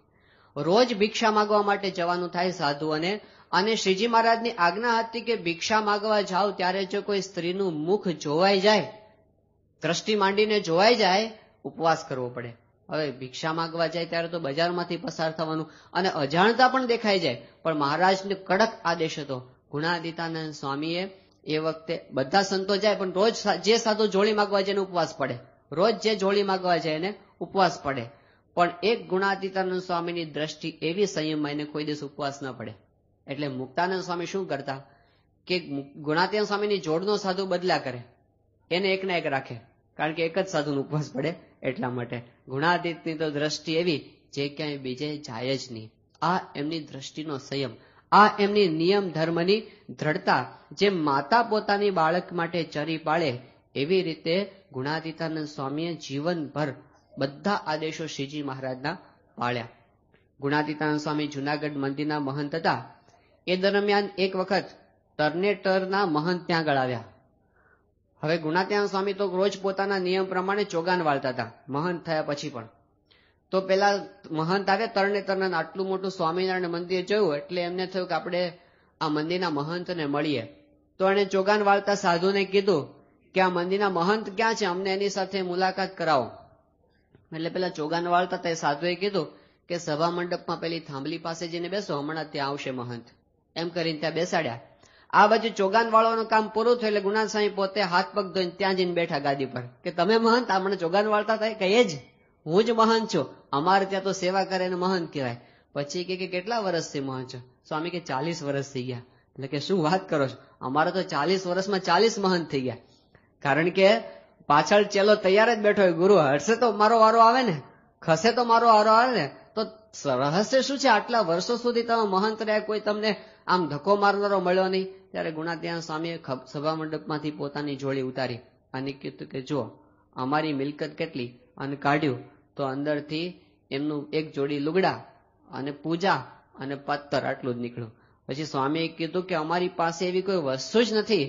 રોજ ભિક્ષા માગવા માટે જવાનું થાય સાધુઓને અને શ્રીજી મહારાજની આજ્ઞા હતી કે ભિક્ષા માગવા જાઓ ત્યારે જો કોઈ સ્ત્રીનું મુખ જોવાઈ જાય દ્રષ્ટિ માંડીને જોવાઈ જાય ઉપવાસ કરવો પડે હવે ભિક્ષા માંગવા જાય ત્યારે તો બજારમાંથી પસાર થવાનું અને અજાણતા પણ દેખાઈ જાય પણ મહારાજને કડક આદેશ હતો ગુણાદિતાનંદ સ્વામીએ એ વખતે બધા સંતો જાય પણ રોજ જે સાધુ જોડી માંગવા જાય ઉપવાસ પડે રોજ જે જોડી માંગવા જાય એને ઉપવાસ પડે પણ એક ગુણાદિતાનંદ સ્વામીની દ્રષ્ટિ એવી સંયમમાં એને કોઈ દિવસ ઉપવાસ ન પડે એટલે મુક્તાનંદ સ્વામી શું કરતા કે ગુણાતીન સ્વામીની જોડનો સાધુ બદલા કરે એને એકના એક રાખે કારણ કે એક જ સાધુનો ઉપવાસ પડે એટલા માટે ગુણાતીતની તો દ્રષ્ટિ એવી જે ક્યાંય બીજે જાય જ નહીં આ એમની દ્રષ્ટિનો સંયમ આ એમની નિયમ ધર્મની દ્રઢતા જે માતા પોતાની બાળક માટે ચરી પાળે એવી રીતે ગુણાતીતાનંદ સ્વામીએ જીવનભર બધા આદેશો શ્રીજી મહારાજના પાળ્યા ગુણાતીતાનંદ સ્વામી જુનાગઢ મંદિરના મહંત હતા એ દરમિયાન એક વખત ટર્નેટરના મહંત ત્યાં આગળ આવ્યા હવે ગુણાત્યાન સ્વામી તો રોજ પોતાના નિયમ પ્રમાણે ચોગાન વાળતા હતા મહંત થયા પછી પણ તો પેલા મહંત આવે તરણે તરણ આટલું મોટું સ્વામિનારાયણ મંદિર જોયું એટલે એમને થયું કે આપણે આ મંદિરના મહંતને મળીએ તો એણે ચોગાન વાળતા સાધુને કીધું કે આ મંદિરના મહંત ક્યાં છે અમને એની સાથે મુલાકાત કરાવો એટલે પેલા ચોગાન વાળતા તે સાધુએ કીધું કે સભા મંડપમાં પેલી થાંભલી પાસે જઈને બેસો હમણાં ત્યાં આવશે મહંત એમ કરીને ત્યાં બેસાડ્યા આ બાજુ ચોગાન વાળવાનું કામ પૂરું થયું એટલે ગુણા સ્વામી પોતે હાથ પગ ધોઈને ત્યાં જઈને બેઠા ગાદી પર કે તમે મહંત આપણે ચોગાન વાળતા થાય કહીએ જ હું જ મહંત છું અમારે ત્યાં તો સેવા કરે એને મહંત કહેવાય પછી કે કેટલા વર્ષથી મહંત છો સ્વામી કે ચાલીસ વર્ષ થઈ ગયા એટલે કે શું વાત કરો છો અમારે તો ચાલીસ વર્ષમાં ચાલીસ મહંત થઈ ગયા કારણ કે પાછળ ચેલો તૈયાર જ બેઠો હોય ગુરુ હટશે તો મારો વારો આવે ને ખસે તો મારો વારો આવે ને તો રહસ્ય શું છે આટલા વર્ષો સુધી તમે મહંત રહ્યા કોઈ તમને આમ ધક્કો મારનારો મળ્યો નહીં ત્યારે ગુણાધ્યાન સ્વામીએ સભા મંડપમાંથી પોતાની જોડી ઉતારી અને કીધું કે જો અમારી મિલકત કેટલી અને કાઢ્યું તો અંદરથી એમનું એક જોડી લુગડા અને પૂજા અને પત્તર આટલું જ નીકળ્યું પછી સ્વામીએ કીધું કે અમારી પાસે એવી કોઈ વસ્તુ જ નથી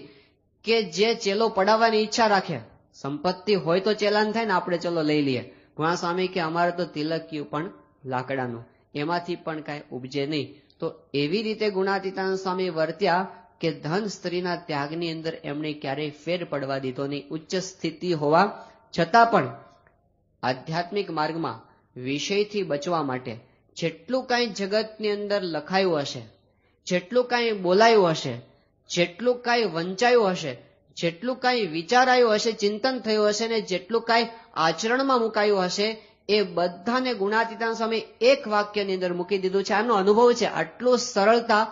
કે જે ચેલો પડાવવાની ઈચ્છા રાખે સંપત્તિ હોય તો ચેલાન થાય ને આપણે ચલો લઈ લઈએ ગુણા સ્વામી કે અમારે તો તિલક્યું પણ લાકડાનું એમાંથી પણ કાંઈ ઉપજે નહીં તો એવી રીતે ગુણાતીતાન સ્વામી વર્ત્યા કે ધન સ્ત્રીના ત્યાગની અંદર એમણે ક્યારેય ફેર પડવા દીધો નહીં ઉચ્ચ સ્થિતિ હોવા છતાં પણ આધ્યાત્મિક માર્ગમાં વિષયથી બચવા માટે જેટલું કાંઈ જગતની અંદર લખાયું હશે જેટલું કાંઈ બોલાયું હશે જેટલું કાંઈ વંચાયું હશે જેટલું કાંઈ વિચારાયું હશે ચિંતન થયું હશે ને જેટલું કાંઈ આચરણમાં મુકાયું હશે એ બધાને ગુણાતીતાના સામે એક વાક્યની અંદર મૂકી દીધું છે આનો અનુભવ છે આટલું સરળતા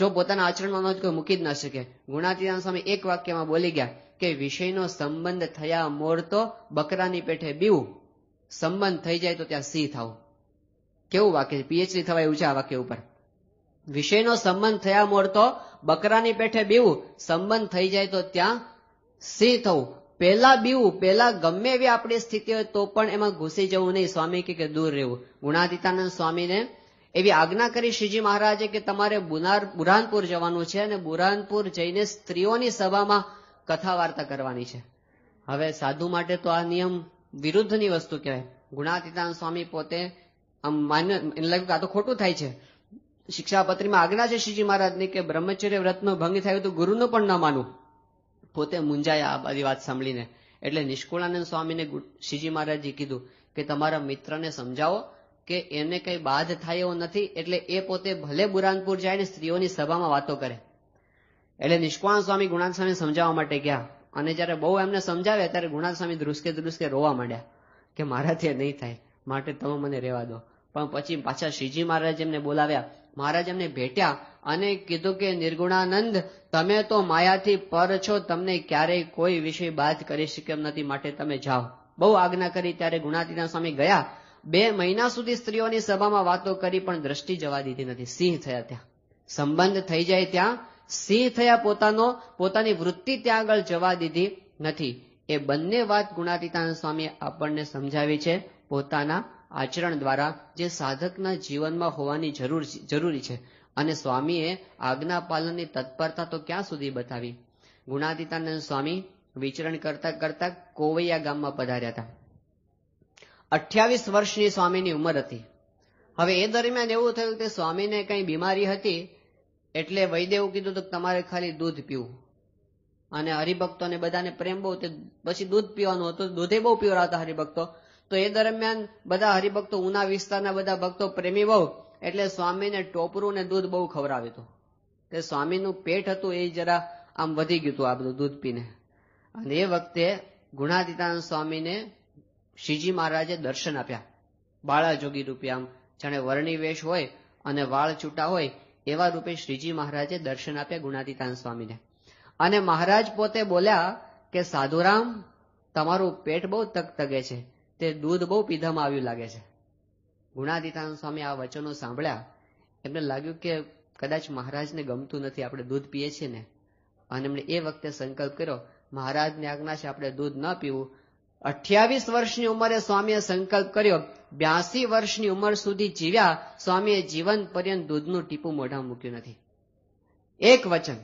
જો પોતાના આચરણમાં મત કોઈ મૂકી જ ન શકે ગુણાતીતાન સ્વામી એક વાક્યમાં બોલી ગયા કે વિષયનો સંબંધ થયા મોર તો બકરાની પેઠે બીવું સંબંધ થઈ જાય તો ત્યાં સી થાવ કેવું વાક્ય પીએચડી થવા એવું છે આ વાક્ય ઉપર વિષયનો સંબંધ થયા મોર તો બકરાની પેઠે બીવું સંબંધ થઈ જાય તો ત્યાં સી થવું પહેલા બીવું પહેલા ગમે એવી આપણી સ્થિતિ હોય તો પણ એમાં ઘૂસી જવું નહીં સ્વામી કે દૂર રહેવું ગુણાતીતાનંદ સ્વામીને એવી આજ્ઞા કરી શ્રીજી મહારાજે કે તમારે બુનાર બુરાનપુર જવાનું છે અને બુરાનપુર જઈને સ્ત્રીઓની સભામાં કથા વાર્તા કરવાની છે હવે સાધુ માટે તો આ નિયમ વિરુદ્ધની વસ્તુ કહેવાય ગુણાતીતાન સ્વામી પોતે આમ માન્ય એને લાગ્યું કે આ તો ખોટું થાય છે શિક્ષાપત્રીમાં આજ્ઞા છે શ્રીજી મહારાજની કે બ્રહ્મચર્ય વ્રતનો ભંગ થયો તો ગુરુનું પણ ન માનવું પોતે મુંજાયા આ બધી વાત સાંભળીને એટલે નિષ્કુળાનંદ સ્વામીને શ્રીજી મહારાજે કીધું કે તમારા મિત્રને સમજાવો કે એને કંઈ બાધ થાય એવો નથી એટલે એ પોતે ભલે બુરાનપુર જાય ને સ્ત્રીઓની સભામાં વાતો કરે એટલે નિષ્કાણ સ્વામી ગુણાન સ્વામી સમજાવવા માટે ગયા અને જ્યારે બહુ એમને સમજાવ્યા ત્યારે ગુણાન સ્વામી ધ્રુસકે ધ્રુસકે રોવા માંડ્યા કે મારાથી નહીં થાય માટે તમે મને રેવા દો પણ પછી પાછા શ્રીજી મહારાજ એમને બોલાવ્યા મહારાજ એમને ભેટ્યા અને કીધું કે નિર્ગુણાનંદ તમે તો માયાથી પર છો તમને ક્યારેય કોઈ વિષય બાદ કરી શકે એમ નથી માટે તમે જાઓ બહુ આજ્ઞા કરી ત્યારે ગુણાતીતા સ્વામી ગયા બે મહિના સુધી સ્ત્રીઓની સભામાં વાતો કરી પણ દ્રષ્ટિ જવા દીધી નથી સિંહ થયા ત્યાં સંબંધ થઈ જાય ત્યાં સિંહ થયા પોતાનો પોતાની વૃત્તિ ત્યાં આગળ જવા દીધી નથી એ બંને વાત ગુણાતીતાન સ્વામી આપણને સમજાવી છે પોતાના આચરણ દ્વારા જે સાધકના જીવનમાં હોવાની જરૂર જરૂરી છે અને સ્વામીએ આજ્ઞા પાલનની તત્પરતા તો ક્યાં સુધી બતાવી ગુણાતીતાનંદ સ્વામી વિચરણ કરતા કરતા કોવૈયા ગામમાં પધાર્યા હતા અઠ્યાવીસ વર્ષની સ્વામીની ઉંમર હતી હવે એ દરમિયાન એવું થયું કે સ્વામીને કંઈ બીમારી હતી એટલે વૈદેવું કીધું તો તમારે ખાલી દૂધ પીવું અને હરિભક્તોને બધાને પ્રેમ બહુ તે પછી દૂધ પીવાનું હતું દૂધે બહુ હતા હરિભક્તો તો એ દરમિયાન બધા હરિભક્તો ઉના વિસ્તારના બધા ભક્તો પ્રેમી બહુ એટલે સ્વામીને ટોપરું ને દૂધ બહુ ખવડાવ્યું હતું કે સ્વામીનું પેટ હતું એ જરા આમ વધી ગયું હતું આ બધું દૂધ પીને અને એ વખતે ગુણાતીતાનંદ સ્વામીને શ્રીજી મહારાજે દર્શન આપ્યા બાળા જોગી રૂપે આમ જાણે વર્ણિ વેશ હોય અને વાળ છૂટા હોય એવા રૂપે શ્રીજી મહારાજે દર્શન આપ્યા ગુણાતીતાન સ્વામીને અને મહારાજ પોતે બોલ્યા કે સાધુરામ તમારું પેટ બહુ તક તગતગે છે તે દૂધ બહુ પીધામાં આવ્યું લાગે છે ગુણાતીતાન સ્વામી આ વચનો સાંભળ્યા એમને લાગ્યું કે કદાચ મહારાજને ગમતું નથી આપણે દૂધ પીએ છીએ ને અને એમણે એ વખતે સંકલ્પ કર્યો મહારાજની આજ્ઞા છે આપણે દૂધ ન પીવું અઠ્યાવીસ વર્ષની ઉંમરે સ્વામીએ સંકલ્પ કર્યો બ્યાસી વર્ષની ઉંમર સુધી જીવ્યા સ્વામીએ જીવન પર્યંત દૂધનું ટીપું મોઢા મૂક્યું નથી એક વચન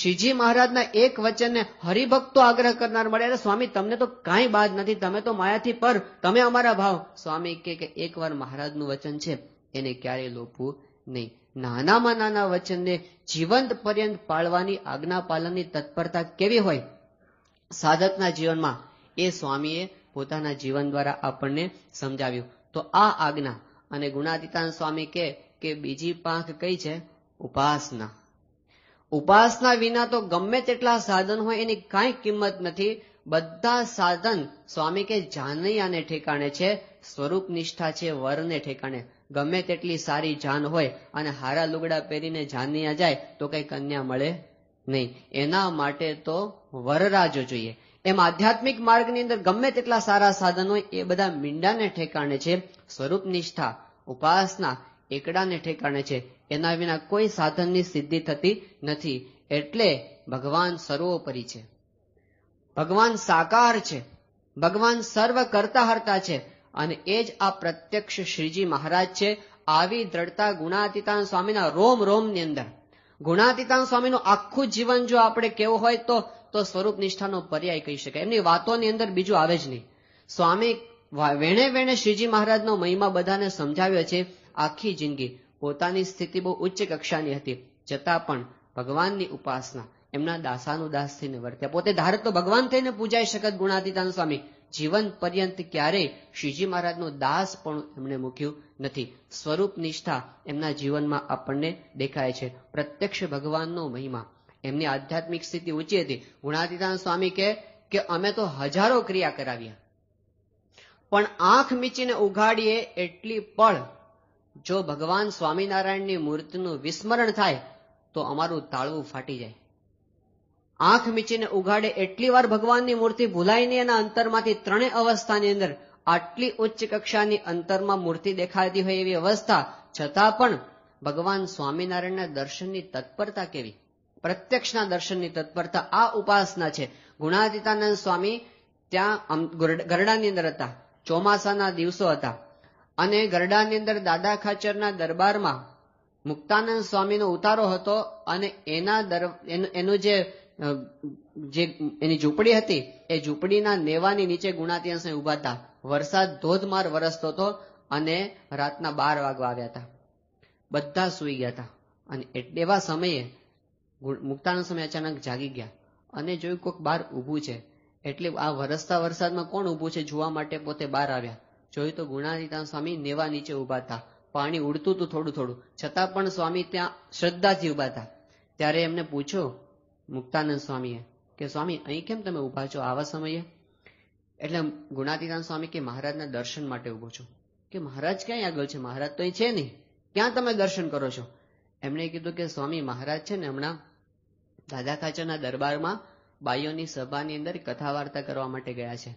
શ્રીજી મહારાજના એક વચનને હરિભક્તો આગ્રહ કરનાર મળે અરે સ્વામી તમને તો કાંઈ બાદ નથી તમે તો માયાથી પર તમે અમારા ભાવ સ્વામી કે એકવાર મહારાજનું વચન છે એને ક્યારેય લોપવું નહીં નાનામાં નાના વચનને જીવંત પર્યંત પાળવાની આજ્ઞા પાલનની તત્પરતા કેવી હોય સાધકના જીવનમાં એ સ્વામીએ પોતાના જીવન દ્વારા આપણને સમજાવ્યું તો આ આજ્ઞા અને ગુણાતીતાન સ્વામી કે કે બીજી પાંખ કઈ છે ઉપાસના ઉપાસના વિના તો ગમે તેટલા સાધન હોય એની કાંઈ કિંમત નથી બધા સાધન સ્વામી કે જાનૈયાને ઠેકાણે છે સ્વરૂપ નિષ્ઠા છે વરને ઠેકાણે ગમે તેટલી સારી જાન હોય અને હારા લુગડા પહેરીને જાનૈયા જાય તો કઈ કન્યા મળે નહીં એના માટે તો વરરાજો જોઈએ એમ આધ્યાત્મિક માર્ગની અંદર ગમે તેટલા સારા સાધનો એ બધા મીંડાને ઠેકાણે છે સ્વરૂપ નિષ્ઠા ઉપાસના એકડાને ઠેકાણે છે એના વિના કોઈ સાધનની સિદ્ધિ થતી નથી એટલે ભગવાન સર્વોપરી છે ભગવાન સાકાર છે ભગવાન સર્વ કરતા હરતા છે અને એ જ આ પ્રત્યક્ષ શ્રીજી મહારાજ છે આવી દ્રઢતા ગુણાતીતાન સ્વામીના રોમ રોમની અંદર ગુણાતીતાન સ્વામીનું આખું જીવન જો આપણે કેવું હોય તો તો સ્વરૂપ નિષ્ઠાનો પર્યાય કહી શકાય એમની વાતોની અંદર બીજું આવે જ નહીં સ્વામી વેણે વેણે શ્રીજી મહારાજનો મહિમા બધાને સમજાવ્યો છે આખી જિંદગી પોતાની સ્થિતિ બહુ ઉચ્ચ કક્ષાની હતી છતાં પણ ભગવાનની ઉપાસના એમના દાસાનું દાસ થઈને વર્ત્યા પોતે ધારત તો ભગવાન થઈને પૂજાઈ શકત ગુણાતીતાન સ્વામી જીવન પર્યંત ક્યારેય શ્રીજી મહારાજનો દાસ પણ એમણે મૂક્યું નથી સ્વરૂપ નિષ્ઠા એમના જીવનમાં આપણને દેખાય છે પ્રત્યક્ષ ભગવાનનો મહિમા એમની આધ્યાત્મિક સ્થિતિ ઊંચી હતી ગુણાતીતાન સ્વામી કહે કે અમે તો હજારો ક્રિયા કરાવ્યા પણ આંખ મીચીને ઉઘાડીએ એટલી પળ જો ભગવાન સ્વામિનારાયણની મૂર્તિનું વિસ્મરણ થાય તો અમારું તાળવું ફાટી જાય આંખ મીચીને ઉઘાડે એટલી વાર ભગવાનની મૂર્તિ ભૂલાય નહીં એના અંતરમાંથી ત્રણેય અવસ્થાની અંદર આટલી ઉચ્ચ કક્ષાની અંતરમાં મૂર્તિ દેખાતી હોય એવી અવસ્થા છતાં પણ ભગવાન સ્વામિનારાયણના દર્શનની તત્પરતા કેવી પ્રત્યક્ષના દર્શનની તત્પરતા આ ઉપાસના છે ગુણાતીતાનંદ સ્વામી ત્યાં ગરડાની અંદર હતા ચોમાસાના દિવસો હતા અને ગરડાની અંદર દાદા ખાચરના દરબારમાં મુક્તાનંદ સ્વામીનો ઉતારો હતો અને એના દર એનું જે જે એની ઝૂંપડી હતી એ ઝૂંપડીના નેવાની નીચે ગુણાતીય સ્વામી ઉભા હતા વરસાદ ધોધમાર વરસતો હતો અને રાતના બાર વાગવા આવ્યા હતા બધા સુઈ ગયા હતા અને એવા સમયે મુક્તાનંદ સમય અચાનક જાગી ગયા અને જોયું કોઈક બહાર ઊભું છે એટલે આ વરસતા વરસાદમાં કોણ ઊભું છે જોવા માટે પોતે બહાર આવ્યા જોયું તો ગુણાતીતાન સ્વામી નેવા નીચે ઊભા હતા પાણી ઉડતું હતું થોડું થોડું છતાં પણ સ્વામી ત્યાં શ્રદ્ધાથી ઊભા હતા ત્યારે એમને પૂછ્યો મુક્તાનંદ સ્વામીએ કે સ્વામી અહીં કેમ તમે ઊભા છો આવા સમયે એટલે ગુણાતીતાન સ્વામી કે મહારાજના દર્શન માટે ઊભો છો કે મહારાજ ક્યાંય આગળ છે મહારાજ તો અહીં છે નહીં ક્યાં તમે દર્શન કરો છો એમણે કીધું કે સ્વામી મહારાજ છે ને હમણાં રાજા ખાચરના દરબારમાં બાઈઓની સભાની અંદર કથા વાર્તા કરવા માટે ગયા છે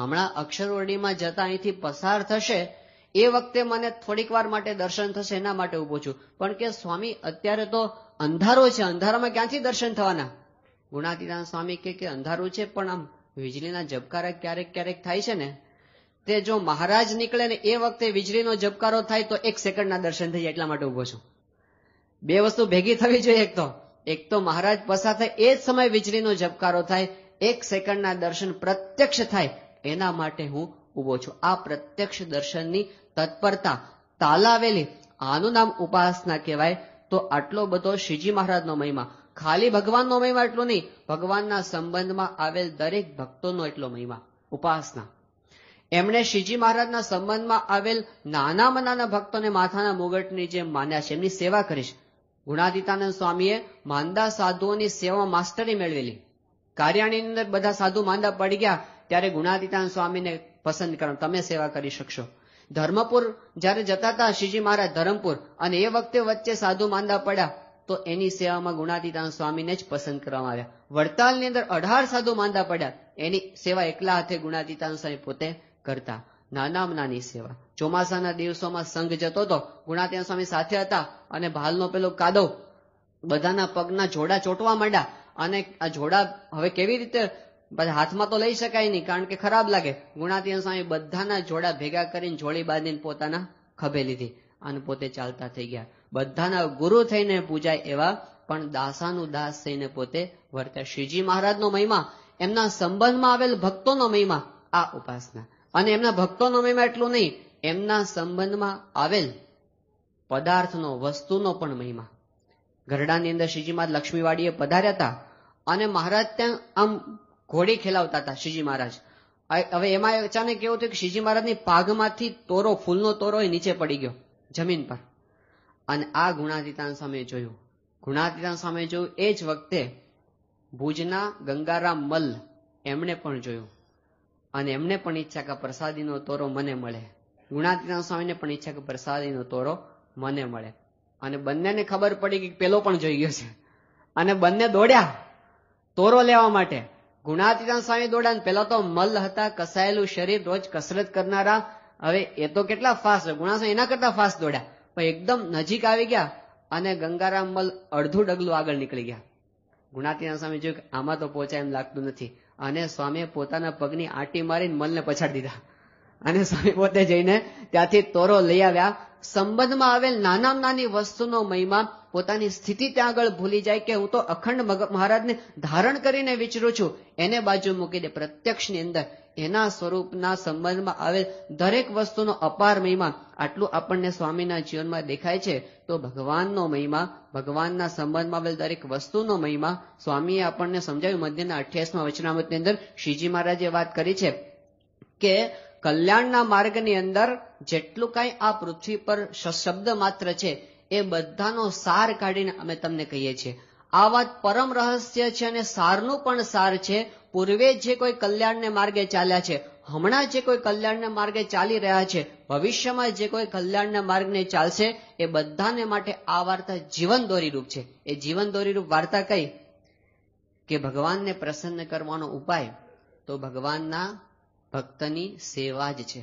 હમણાં અક્ષરવર્ણીમાં જતા અહીંથી પસાર થશે એ વખતે મને થોડીક વાર માટે દર્શન થશે એના માટે ઊભો છું પણ કે સ્વામી અત્યારે તો અંધારો છે અંધારામાં ક્યાંથી દર્શન થવાના ગુણાતીતાન સ્વામી કે કે અંધારું છે પણ આમ વીજળીના ઝબકારા ક્યારેક ક્યારેક થાય છે ને તે જો મહારાજ નીકળે ને એ વખતે વીજળીનો જબકારો થાય તો એક સેકન્ડના દર્શન થઈ જાય એટલા માટે ઊભો છું બે વસ્તુ ભેગી થવી જોઈએ એક તો એક તો મહારાજ પસાર થાય એ જ સમય વીજળીનો ઝબકારો થાય એક સેકન્ડના દર્શન પ્રત્યક્ષ થાય એના માટે હું ઊભો છું આ પ્રત્યક્ષ દર્શનની તત્પરતા તાલાવેલી આનું નામ ઉપાસના કહેવાય તો આટલો બધો શ્રીજી મહારાજનો મહિમા ખાલી ભગવાનનો મહિમા એટલો નહીં ભગવાનના સંબંધમાં આવેલ દરેક ભક્તોનો એટલો મહિમા ઉપાસના એમણે શ્રીજી મહારાજના સંબંધમાં આવેલ નાનામાં નાના ભક્તોને માથાના મુગટની જેમ માન્યા છે એમની સેવા કરીશ ગુણાતીતાનંદ સ્વામીએ માંદા સાધુઓની સેવા માસ્ટરી મેળવેલી કાર્યાણીની અંદર બધા સાધુ માંદા પડી ગયા ત્યારે ગુણાતીતાનંદ સ્વામીને પસંદ કરો તમે સેવા કરી શકશો ધર્મપુર જ્યારે જતા હતા શ્રીજી મહારાજ ધરમપુર અને એ વખતે વચ્ચે સાધુ માંદા પડ્યા તો એની સેવામાં ગુણાતીતાનંદ સ્વામીને જ પસંદ કરવામાં આવ્યા વડતાલની અંદર અઢાર સાધુ માંદા પડ્યા એની સેવા એકલા હાથે ગુણાતીતાનંદ સ્વામી પોતે કરતા નાનામાં નાની સેવા ચોમાસાના દિવસોમાં સંઘ જતો હતો ગુણાત્યા સ્વામી સાથે હતા અને ભાલનો પેલો કાદો બધાના પગના જોડા ચોંટવા માંડ્યા અને આ જોડા હવે કેવી રીતે હાથમાં તો લઈ શકાય નહીં કારણ કે ખરાબ લાગે ગુણાતીય સ્વામી બધાના જોડા ભેગા કરીને જોડી બાંધીને પોતાના ખભે લીધી અને પોતે ચાલતા થઈ ગયા બધાના ગુરુ થઈને પૂજાય એવા પણ દાસાનું દાસ થઈને પોતે વર્ત્યા શ્રીજી મહારાજનો મહિમા એમના સંબંધમાં આવેલ ભક્તોનો મહિમા આ ઉપાસના અને એમના ભક્તોનો મહિમા એટલું નહીં એમના સંબંધમાં આવેલ પદાર્થનો વસ્તુનો પણ મહિમા ઘરડાની અંદર શ્રીજી મહારાજ લક્ષ્મીવાડીએ પધાર્યા હતા અને મહારાજ ત્યાં આમ ઘોડી ખેલાવતા હતા શ્રીજી મહારાજ હવે એમાં અચાનક એવું થયું કે શ્રીજી મહારાજની પાગમાંથી તોરો ફૂલનો તોરો નીચે પડી ગયો જમીન પર અને આ ગુણાતીતાન સામે જોયું ગુણાતીતાન સામે જોયું એ જ વખતે ભુજના ગંગારામ મલ એમણે પણ જોયું અને એમને પણ ઈચ્છા કે પ્રસાદીનો તોરો મને મળે ગુણાતીતાન સ્વામીને પણ ઈચ્છા કે પ્રસાદીનો તોરો મને મળે અને બંનેને ખબર પડી કે પેલો પણ જોઈ ગયો છે અને બંને દોડ્યા તોરો લેવા માટે ગુણાતીતાન સ્વામી દોડ્યા પેલા તો મલ્લ હતા કસાયેલું શરીર રોજ કસરત કરનારા હવે એ તો કેટલા ફાસ્ટ ગુણાસ્વામી એના કરતા ફાસ્ટ દોડ્યા પણ એકદમ નજીક આવી ગયા અને ગંગારામ મલ અડધું ડગલું આગળ નીકળી ગયા ગુણાતીના સ્વામી જોયું કે આમાં તો પહોંચાય એમ લાગતું નથી અને સ્વામીએ પોતાના પગની આંટી મારીને મલને પછાડી દીધા અને સ્વામી પોતે જઈને ત્યાંથી તોરો લઈ આવ્યા સંબંધમાં આવેલ નાના નાની વસ્તુનો મહિમા પોતાની સ્થિતિ ત્યાં આગળ ભૂલી જાય કે હું તો અખંડ મહારાજને ધારણ કરીને વિચરું છું એને બાજુ મૂકી દે પ્રત્યક્ષની અંદર એના સ્વરૂપના સંબંધમાં આવેલ દરેક વસ્તુનો અપાર મહિમા આટલું આપણને સ્વામીના જીવનમાં દેખાય છે તો ભગવાનનો મહિમા ભગવાનના સંબંધમાં આવેલ દરેક વસ્તુનો મહિમા સ્વામીએ આપણને સમજાવ્યું મધ્યના અઠ્યાસમાં વચનામૃતની અંદર શ્રીજી મહારાજે વાત કરી છે કે કલ્યાણના માર્ગની અંદર જેટલું કાંઈ આ પૃથ્વી પર શબ્દ માત્ર છે એ બધાનો સાર કાઢીને અમે તમને કહીએ છીએ આ વાત પરમ રહસ્ય છે અને સારનું પણ સાર છે પૂર્વે જે કોઈ કલ્યાણને માર્ગે ચાલ્યા છે હમણાં જે કોઈ કલ્યાણના માર્ગે ચાલી રહ્યા છે ભવિષ્યમાં જે કોઈ કલ્યાણના માર્ગને ચાલશે એ બધાને માટે આ વાર્તા જીવન દોરીરૂપ છે એ જીવન દોરીરૂપ વાર્તા કઈ કે ભગવાનને પ્રસન્ન કરવાનો ઉપાય તો ભગવાનના ભક્તની સેવા જ છે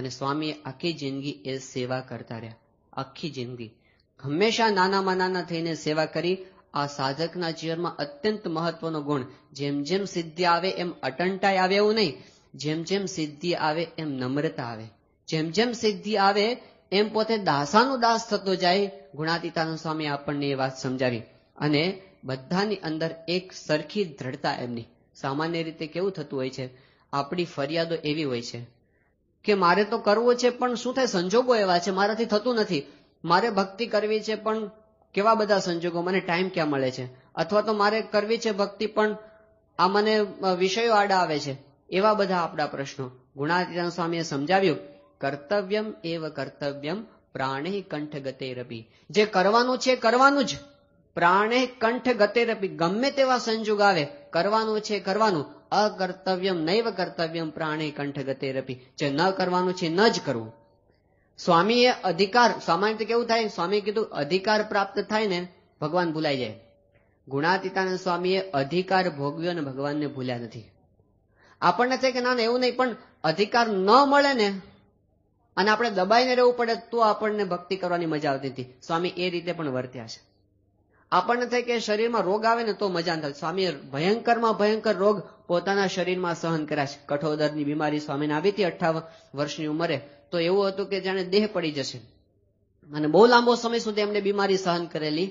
અને સ્વામીએ આખી જિંદગી એ સેવા કરતા રહ્યા આખી જિંદગી હંમેશા નાનામાં નાના થઈને સેવા કરી આ સાધકના જીવનમાં અત્યંત મહત્વનો ગુણ જેમ જેમ સિદ્ધિ આવે એમ અટંટાઈ આવે એવું નહીં જેમ જેમ સિદ્ધિ આવે એમ નમ્રતા આવે જેમ જેમ સિદ્ધિ આવે એમ પોતે દાસાનો દાસ થતો જાય ગુણાતીતાનો સ્વામી આપણને એ વાત સમજાવી અને બધાની અંદર એક સરખી દ્રઢતા એમની સામાન્ય રીતે કેવું થતું હોય છે આપણી ફરિયાદો એવી હોય છે કે મારે તો કરવો છે પણ શું થાય સંજોગો એવા છે મારાથી થતું નથી મારે ભક્તિ કરવી છે પણ કેવા બધા સંજોગો મને ટાઈમ ક્યાં મળે છે અથવા તો મારે કરવી છે ભક્તિ પણ આ મને વિષયો આડા આવે છે એવા બધા આપણા પ્રશ્નો ગુણાતીતાન સ્વામીએ સમજાવ્યું કર્તવ્યમ એવ કર્તવ્યમ પ્રાણે કંઠ ગતે રપી જે કરવાનું છે કરવાનું જ પ્રાણે કંઠ ગતે રપી ગમે તેવા સંજોગ આવે કરવાનું છે કરવાનું અકર્તવ્યમ નૈવ કર્તવ્યમ પ્રાણે કંઠ રપી જે ન કરવાનું છે ન જ કરવું સ્વામીએ અધિકાર સામાન્ય રીતે કેવું થાય સ્વામી કીધું અધિકાર પ્રાપ્ત થાય ને ભગવાન ભૂલાઈ જાય ગુણાતીતાનંદ સ્વામીએ અધિકાર ભોગવ્યો ને ભગવાનને ભૂલ્યા નથી આપણને છે કે ના એવું નહીં પણ અધિકાર ન મળે ને અને આપણે દબાઈને રહેવું પડે તો આપણને ભક્તિ કરવાની મજા આવતી હતી સ્વામી એ રીતે પણ વર્ત્યા છે આપણને થાય કે શરીરમાં રોગ આવે ને તો મજા ન થાય સ્વામીએ ભયંકરમાં ભયંકર રોગ પોતાના શરીરમાં સહન કર્યા છે કઠોદરની બીમારી સ્વામીને આવી હતી અઠાવન વર્ષની ઉંમરે તો એવું હતું કે જાણે દેહ પડી જશે અને બહુ લાંબો સમય સુધી એમને બીમારી સહન કરેલી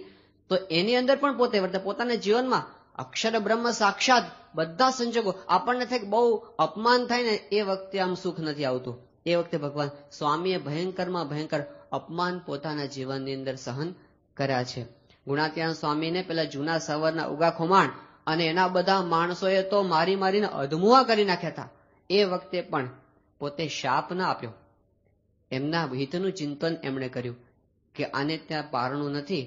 તો એની અંદર પણ પોતે વર્તે પોતાના જીવનમાં અક્ષર બ્રહ્મ સાક્ષાત બધા સંજોગો આપણને થાય બહુ અપમાન થાય ને એ વખતે આમ સુખ નથી આવતું એ વખતે ભગવાન સ્વામીએ ભયંકરમાં ભયંકર અપમાન પોતાના જીવનની અંદર સહન કર્યા છે ગુણાત્યાન સ્વામીને પેલા જૂના સવારના ઉગા ખુમાણ અને એના બધા માણસોએ તો મારી મારીને અધમુઆ કરી નાખ્યા હતા એ વખતે પણ પોતે શાપ ના આપ્યો એમના હિતનું ચિંતન એમણે કર્યું કે આને ત્યાં પારણું નથી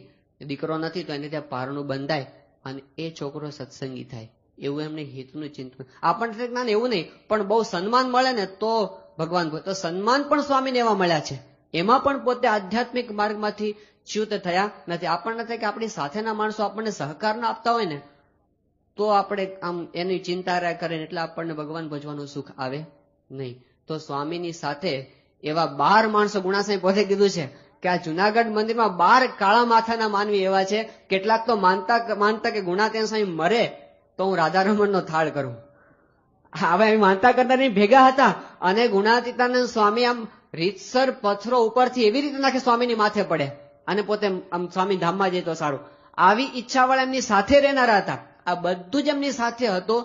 દીકરો નથી તો એને ત્યાં પારણું બંધાય અને એ છોકરો સત્સંગી થાય એવું એમને હિતનું ચિંતન આપણને જ્ઞાન એવું નહીં પણ બહુ સન્માન મળે ને તો ભગવાન તો સન્માન પણ સ્વામીને એવા મળ્યા છે એમાં પણ પોતે આધ્યાત્મિક માર્ગમાંથી ચ્યુત થયા નથી આપણને થાય કે આપણી સાથેના માણસો આપણને સહકાર ના આપતા હોય ને તો આપણે આમ એની ચિંતા કરે એટલે આપણને ભગવાન ભજવાનું સુખ આવે નહીં તો સ્વામીની સાથે એવા બાર માણસો ગુણાસાઈ પોતે કીધું છે કે આ જુનાગઢ મંદિરમાં બાર કાળા માથાના માનવી એવા છે કેટલાક તો માનતા માનતા કે ગુણાતેન સ્વામી મરે તો હું રાધારમણનો થાળ કરું હવે માનતા કરતા કરનારની ભેગા હતા અને ગુણાતીતાનંદ સ્વામી આમ રીતસર પથરો ઉપરથી એવી રીતે નાખે સ્વામીની માથે પડે અને પોતે આમ સ્વામી ધામમાં જઈ તો સારું આવી ઈચ્છાવાળા એમની સાથે રહેનારા હતા આ બધું જ એમની સાથે હતો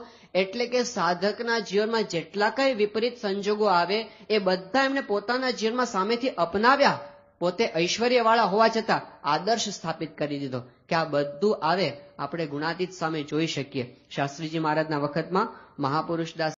એટલે કે સાધકના જીવનમાં જેટલા કઈ વિપરીત સંજોગો આવે એ બધા એમને પોતાના જીવનમાં સામેથી અપનાવ્યા પોતે ઐશ્વર્યવાળા હોવા છતાં આદર્શ સ્થાપિત કરી દીધો કે આ બધું આવે આપણે ગુણાતીત સામે જોઈ શકીએ શાસ્ત્રીજી મહારાજના વખતમાં મહાપુરુષ દાસ